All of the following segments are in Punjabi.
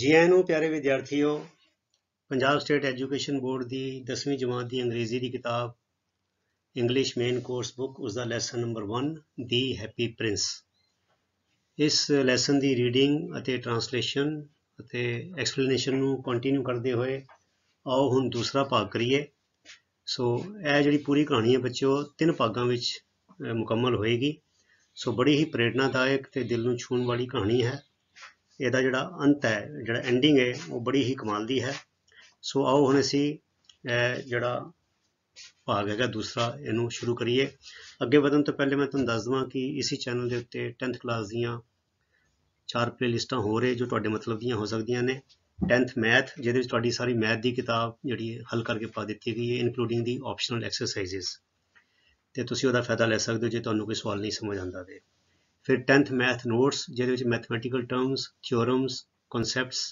ਜੀ ਆਇਆਂ ਨੂੰ ਪਿਆਰੇ ਵਿਦਿਆਰਥੀਓ ਪੰਜਾਬ ਸਟੇਟ ਐਜੂਕੇਸ਼ਨ ਬੋਰਡ ਦੀ 10ਵੀਂ ਜਮਾਤ ਦੀ ਅੰਗਰੇਜ਼ੀ ਦੀ ਕਿਤਾਬ ਇੰਗਲਿਸ਼ ਮੇਨ ਕੋਰਸ ਬੁੱਕ ਉਸ ਦਾ ਲੈਸਨ ਨੰਬਰ 1 ਦੀ ਹੈਪੀ ਪ੍ਰਿੰਸ ਇਸ ਲੈਸਨ ਦੀ ਰੀਡਿੰਗ ਅਤੇ ਟ੍ਰਾਂਸਲੇਸ਼ਨ ਅਤੇ ਐਕਸਪਲੇਨੇਸ਼ਨ ਨੂੰ ਕੰਟੀਨਿਊ ਕਰਦੇ ਹੋਏ ਆਓ ਹੁਣ ਦੂਸਰਾ ਭਾਗ ਕਰੀਏ ਸੋ ਇਹ ਜਿਹੜੀ ਪੂਰੀ ਕਹਾਣੀ ਹੈ ਬੱਚਿਓ ਤਿੰਨ ਭਾਗਾਂ ਵਿੱਚ ਮੁਕੰਮਲ ਹੋਏਗੀ ਸੋ ਬੜੀ ਹੀ ਪ੍ਰੇਰਣਾਦਾਇਕ ਤੇ ਦਿਲ ਨੂੰ ਛੂਣ ਵਾਲੀ ਕਹਾਣੀ ਹੈ ਇਹਦਾ ਜਿਹੜਾ ਅੰਤ ਹੈ ਜਿਹੜਾ ਐਂਡਿੰਗ ਹੈ ਉਹ ਬੜੀ ਹੀ ਕਮਾਲ ਦੀ ਹੈ ਸੋ ਆਓ ਹੁਣ ਅਸੀਂ ਜਿਹੜਾ ਭਾਗ ਹੈਗਾ ਦੂਸਰਾ ਇਹਨੂੰ ਸ਼ੁਰੂ ਕਰੀਏ ਅੱਗੇ ਵਧਣ ਤੋਂ ਪਹਿਲੇ ਮੈਂ ਤੁਹਾਨੂੰ ਦੱਸ ਦਵਾਂ ਕਿ ਇਸੇ ਚੈਨਲ ਦੇ ਉੱਤੇ 10th ਕਲਾਸ ਦੀਆਂ ਚਾਰ ਪਲੇਲਿਸਟਾਂ ਹੋ ਰਹੇ ਜੋ ਤੁਹਾਡੇ ਮਤਲਬ ਦੀਆਂ ਹੋ ਸਕਦੀਆਂ ਨੇ 10th ਮੈਥ ਜਿਹਦੇ ਵਿੱਚ ਤੁਹਾਡੀ ਸਾਰੀ ਮੈਥ ਦੀ ਕਿਤਾਬ ਜਿਹੜੀ ਹੱਲ ਕਰਕੇ ਪਾ ਦਿੱਤੀ ਗਈ ਹੈ ਇਨਕਲੂਡਿੰਗ ਦੀ ਆਪਸ਼ਨਲ ਐਕਸਰਸਾਈਜ਼ਸ ਤੇ ਤੁਸੀਂ ਉਹਦਾ ਫਾਇਦਾ ਲੈ ਸਕਦੇ ਹੋ ਜੇ ਤੁਹਾਨੂੰ ਕੋਈ ਸਵਾਲ ਨਹੀਂ ਸਮਝ ਆਉਂਦਾ ਤੇ ਫਿਰ 10th ਮੈਥ ਨੋਟਸ ਜਿਹਦੇ ਵਿੱਚ ਮੈਥਮੈਟੀਕਲ ਟਰਮਸ ਥਿਓਰਮਸ ਕਨਸੈਪਟਸ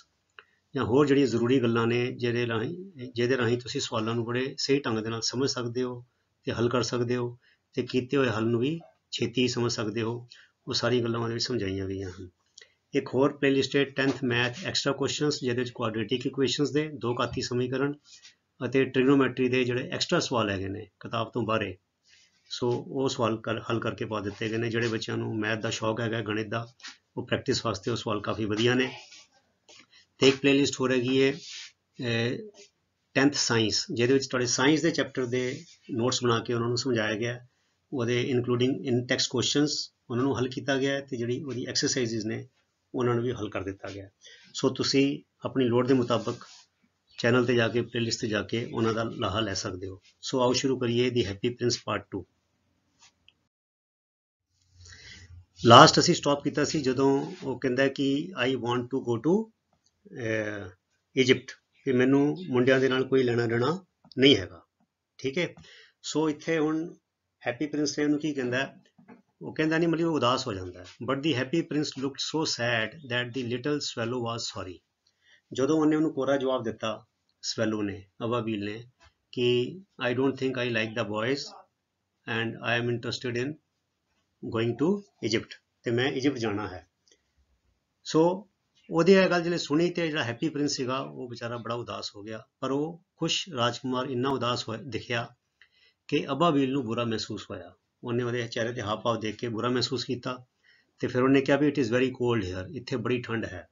ਜਾਂ ਹੋਰ ਜਿਹੜੀਆਂ ਜ਼ਰੂਰੀ ਗੱਲਾਂ ਨੇ ਜਿਹਦੇ ਰਾਹੀਂ ਜਿਹਦੇ ਰਾਹੀਂ ਤੁਸੀਂ ਸਵਾਲਾਂ ਨੂੰ ਬੜੇ ਸਹੀ ਢੰਗ ਦੇ ਨਾਲ ਸਮਝ ਸਕਦੇ ਹੋ ਤੇ ਹੱਲ ਕਰ ਸਕਦੇ ਹੋ ਤੇ ਕੀਤੇ ਹੋਏ ਹੱਲ ਨੂੰ ਵੀ ਛੇਤੀ ਸਮਝ ਸਕਦੇ ਹੋ ਉਹ ਸਾਰੀ ਗੱਲਾਂ ਉਹਦੇ ਵਿੱਚ ਸਮਝਾਈਆਂ ਗਈਆਂ ਹਨ ਇੱਕ ਹੋਰ ਪਲੇਲਿਸਟ ਹੈ 10th ਮੈਥ ਐਕਸਟਰਾ ਕੁਐਸਚਨਸ ਜਿਹਦੇ ਵਿੱਚ ਕੁਆਡਰੈਟਿਕ ਇਕੁਏਸ਼ਨਸ ਦੇ ਦੋ ਘਾਤੀ ਸਮੀਕਰਨ ਅਤੇ ਟ੍ਰਿਗਨੋਮੈਟਰੀ ਦੇ ਜਿਹੜੇ ਐਕਸਟਰਾ ਸਵਾਲ ਹੈਗੇ ਨੇ ਕਿਤਾਬ ਤੋਂ ਬਾਹਰੇ ਸੋ ਉਹ ਸਵਾਲ ਕਰ ਹੱਲ ਕਰਕੇ ਪਾ ਦਿੱਤੇ ਗਏ ਨੇ ਜਿਹੜੇ ਬੱਚਿਆਂ ਨੂੰ ਮੈਥ ਦਾ ਸ਼ੌਕ ਹੈਗਾ ਗਣਿਤ ਦਾ ਉਹ ਪ੍ਰੈਕਟਿਸ ਵਾਸਤੇ ਉਹ ਸਵਾਲ ਕਾਫੀ ਵਧੀਆ ਨੇ ਤੇ ਇੱਕ ਪਲੇਲਿਸਟ ਹੋ ਰਹੀ ਹੈ 10th ਸਾਇੰਸ ਜਿਹਦੇ ਵਿੱਚ ਤੁਹਾਡੇ ਸਾਇੰਸ ਦੇ ਚੈਪਟਰ ਦੇ ਨੋਟਸ ਬਣਾ ਕੇ ਉਹਨਾਂ ਨੂੰ ਸਮਝਾਇਆ ਗਿਆ ਉਹਦੇ ਇਨਕਲੂਡਿੰਗ ਇਨ ਟੈਕਸਟ ਕੁਐਸਚਨਸ ਉਹਨਾਂ ਨੂੰ ਹੱਲ ਕੀਤਾ ਗਿਆ ਤੇ ਜਿਹੜੀ ਉਹਦੀ ਐਕਸਰਸਾਈਜ਼ਸ ਨੇ ਉਹਨਾਂ ਨੂੰ ਵੀ ਹੱਲ ਕਰ ਦਿੱਤਾ ਗਿਆ ਸੋ ਤੁਸੀਂ ਆਪਣੀ ਲੋੜ ਦੇ ਮੁਤਾਬਕ ਚੈਨਲ ਤੇ ਜਾ ਕੇ ਪਲੇਲਿਸਟ ਤੇ ਜਾ ਕੇ ਉਹਨਾਂ ਦਾ ਲਾਹਾ ਲੈ ਸਕਦੇ ਹੋ ਸੋ ਆਓ ਸ਼ੁਰੂ ਕਰੀਏ the happy prince part 2 last ਅਸੀਂ ਸਟਾਪ ਕੀਤਾ ਸੀ ਜਦੋਂ ਉਹ ਕਹਿੰਦਾ ਕਿ I want to go to Egypt ਕਿ ਮੈਨੂੰ ਮੁੰਡਿਆਂ ਦੇ ਨਾਲ ਕੋਈ ਲੈਣਾ ਦੇਣਾ ਨਹੀਂ ਹੈਗਾ ਠੀਕ ਹੈ ਸੋ ਇੱਥੇ ਹੁਣ ਹੈਪੀ ਪ੍ਰਿੰਸ ਨੇ ਉਹਨੂੰ ਕੀ ਕਹਿੰਦਾ ਉਹ ਕਹਿੰਦਾ ਨਹੀਂ ਮਤਲਬ ਉਦਾਸ ਹੋ ਜਾਂਦਾ but the happy prince looked so sad that the little swallow was sorry ਜਦੋਂ ਉਹਨੇ ਉਹਨੂੰ ਕੋਰਾ ਜਵਾਬ ਦਿੱਤਾ ਸਵੈਲੋ ਨੇ ਅਵਾਬੀਲ ਨੇ ਕਿ I don't think I like the boys and I am interested in going to Egypt ਤੇ ਮੈਂ ਇਜੀਪਟ ਜਾਣਾ ਹੈ ਸੋ ਉਹਦੀ ਇਹ ਗੱਲ ਜਿਹੜੇ ਸੁਣੀ ਤੇ ਜਿਹੜਾ ਹੈਪੀ ਪ੍ਰਿੰਸ ਸੀਗਾ ਉਹ ਵਿਚਾਰਾ ਬੜਾ ਉਦਾਸ ਹੋ ਗਿਆ ਪਰ ਉਹ ਖੁਸ਼ ਰਾਜਕੁਮਾਰ ਇੰਨਾ ਉਦਾਸ ਹੋਇਆ ਦਿਖਿਆ ਕਿ ਅਬਾਬੀਲ ਨੂੰ ਬੁਰਾ ਮਹਿਸੂਸ ਹੋਇਆ ਉਹਨੇ ਉਹਦੇ ਚਿਹਰੇ ਤੇ ਹਾਪਾਵ ਦੇਖ ਕੇ ਬੁਰਾ ਮਹਿਸੂਸ ਕੀਤਾ ਤੇ ਫਿਰ ਉਹਨੇ ਕਿਹਾ ਵੀ it is very cold here ਇੱਥੇ ਬੜੀ ਠੰਡ ਹੈ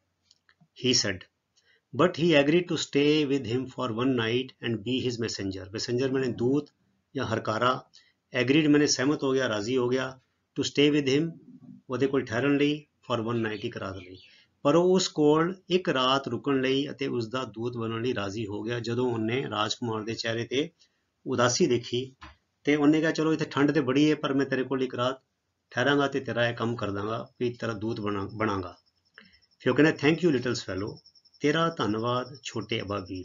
he said but he agree to stay with him for one night and be his messenger messenger ਮੈਨੇ ਦੂਤ ਜਾਂ ਹਰਕਾਰਾ ਐਗਰੀਡ ਮੈਨੇ ਸਹਿਮਤ ਹੋ ਗਿਆ ਰਾਜ਼ੀ ਹੋ ਗਿਆ ਟੂ ਸਟੇ ਵਿਦ ਹਿਮ ਉਹਦੇ ਕੋਲ ਠਹਿਰਨ ਲਈ ਫॉर 190 ਕਰਾਰ ਲਈ ਪਰ ਉਹ ਉਸ ਕੋਲ ਇੱਕ ਰਾਤ ਰੁਕਣ ਲਈ ਅਤੇ ਉਸ ਦਾ ਦੂਤ ਬਣਨ ਲਈ ਰਾਜ਼ੀ ਹੋ ਗਿਆ ਜਦੋਂ ਉਹਨੇ ਰਾਜਕੁਮਾਰ ਦੇ ਚਿਹਰੇ ਤੇ ਉਦਾਸੀ ਦੇਖੀ ਤੇ ਉਹਨੇ ਕਿਹਾ ਚਲੋ ਇੱਥੇ ਠੰਡ ਤੇ ਬੜੀ ਹੈ ਪਰ ਮੈਂ ਤੇਰੇ ਕੋਲ ਇੱਕ ਰਾਤ ਠਹਿਰਾਂਗਾ ਤੇ ਤੇਰਾ ਇਹ ਕੰਮ ਕਰ ਦਾਂਗਾ ਵੀ ਤੇਰਾ ਦੂਤ ਬਣਾਂਗਾ ਫਿਰ ਉਹ ਕਹਿੰਦਾ ਥੈਂਕ ਯੂ ਲਿਟਲ ਫੈਲੋ ਤੇਰਾ ਧੰਨਵਾਦ ਛੋਟੇ ਅਬਾਬੀ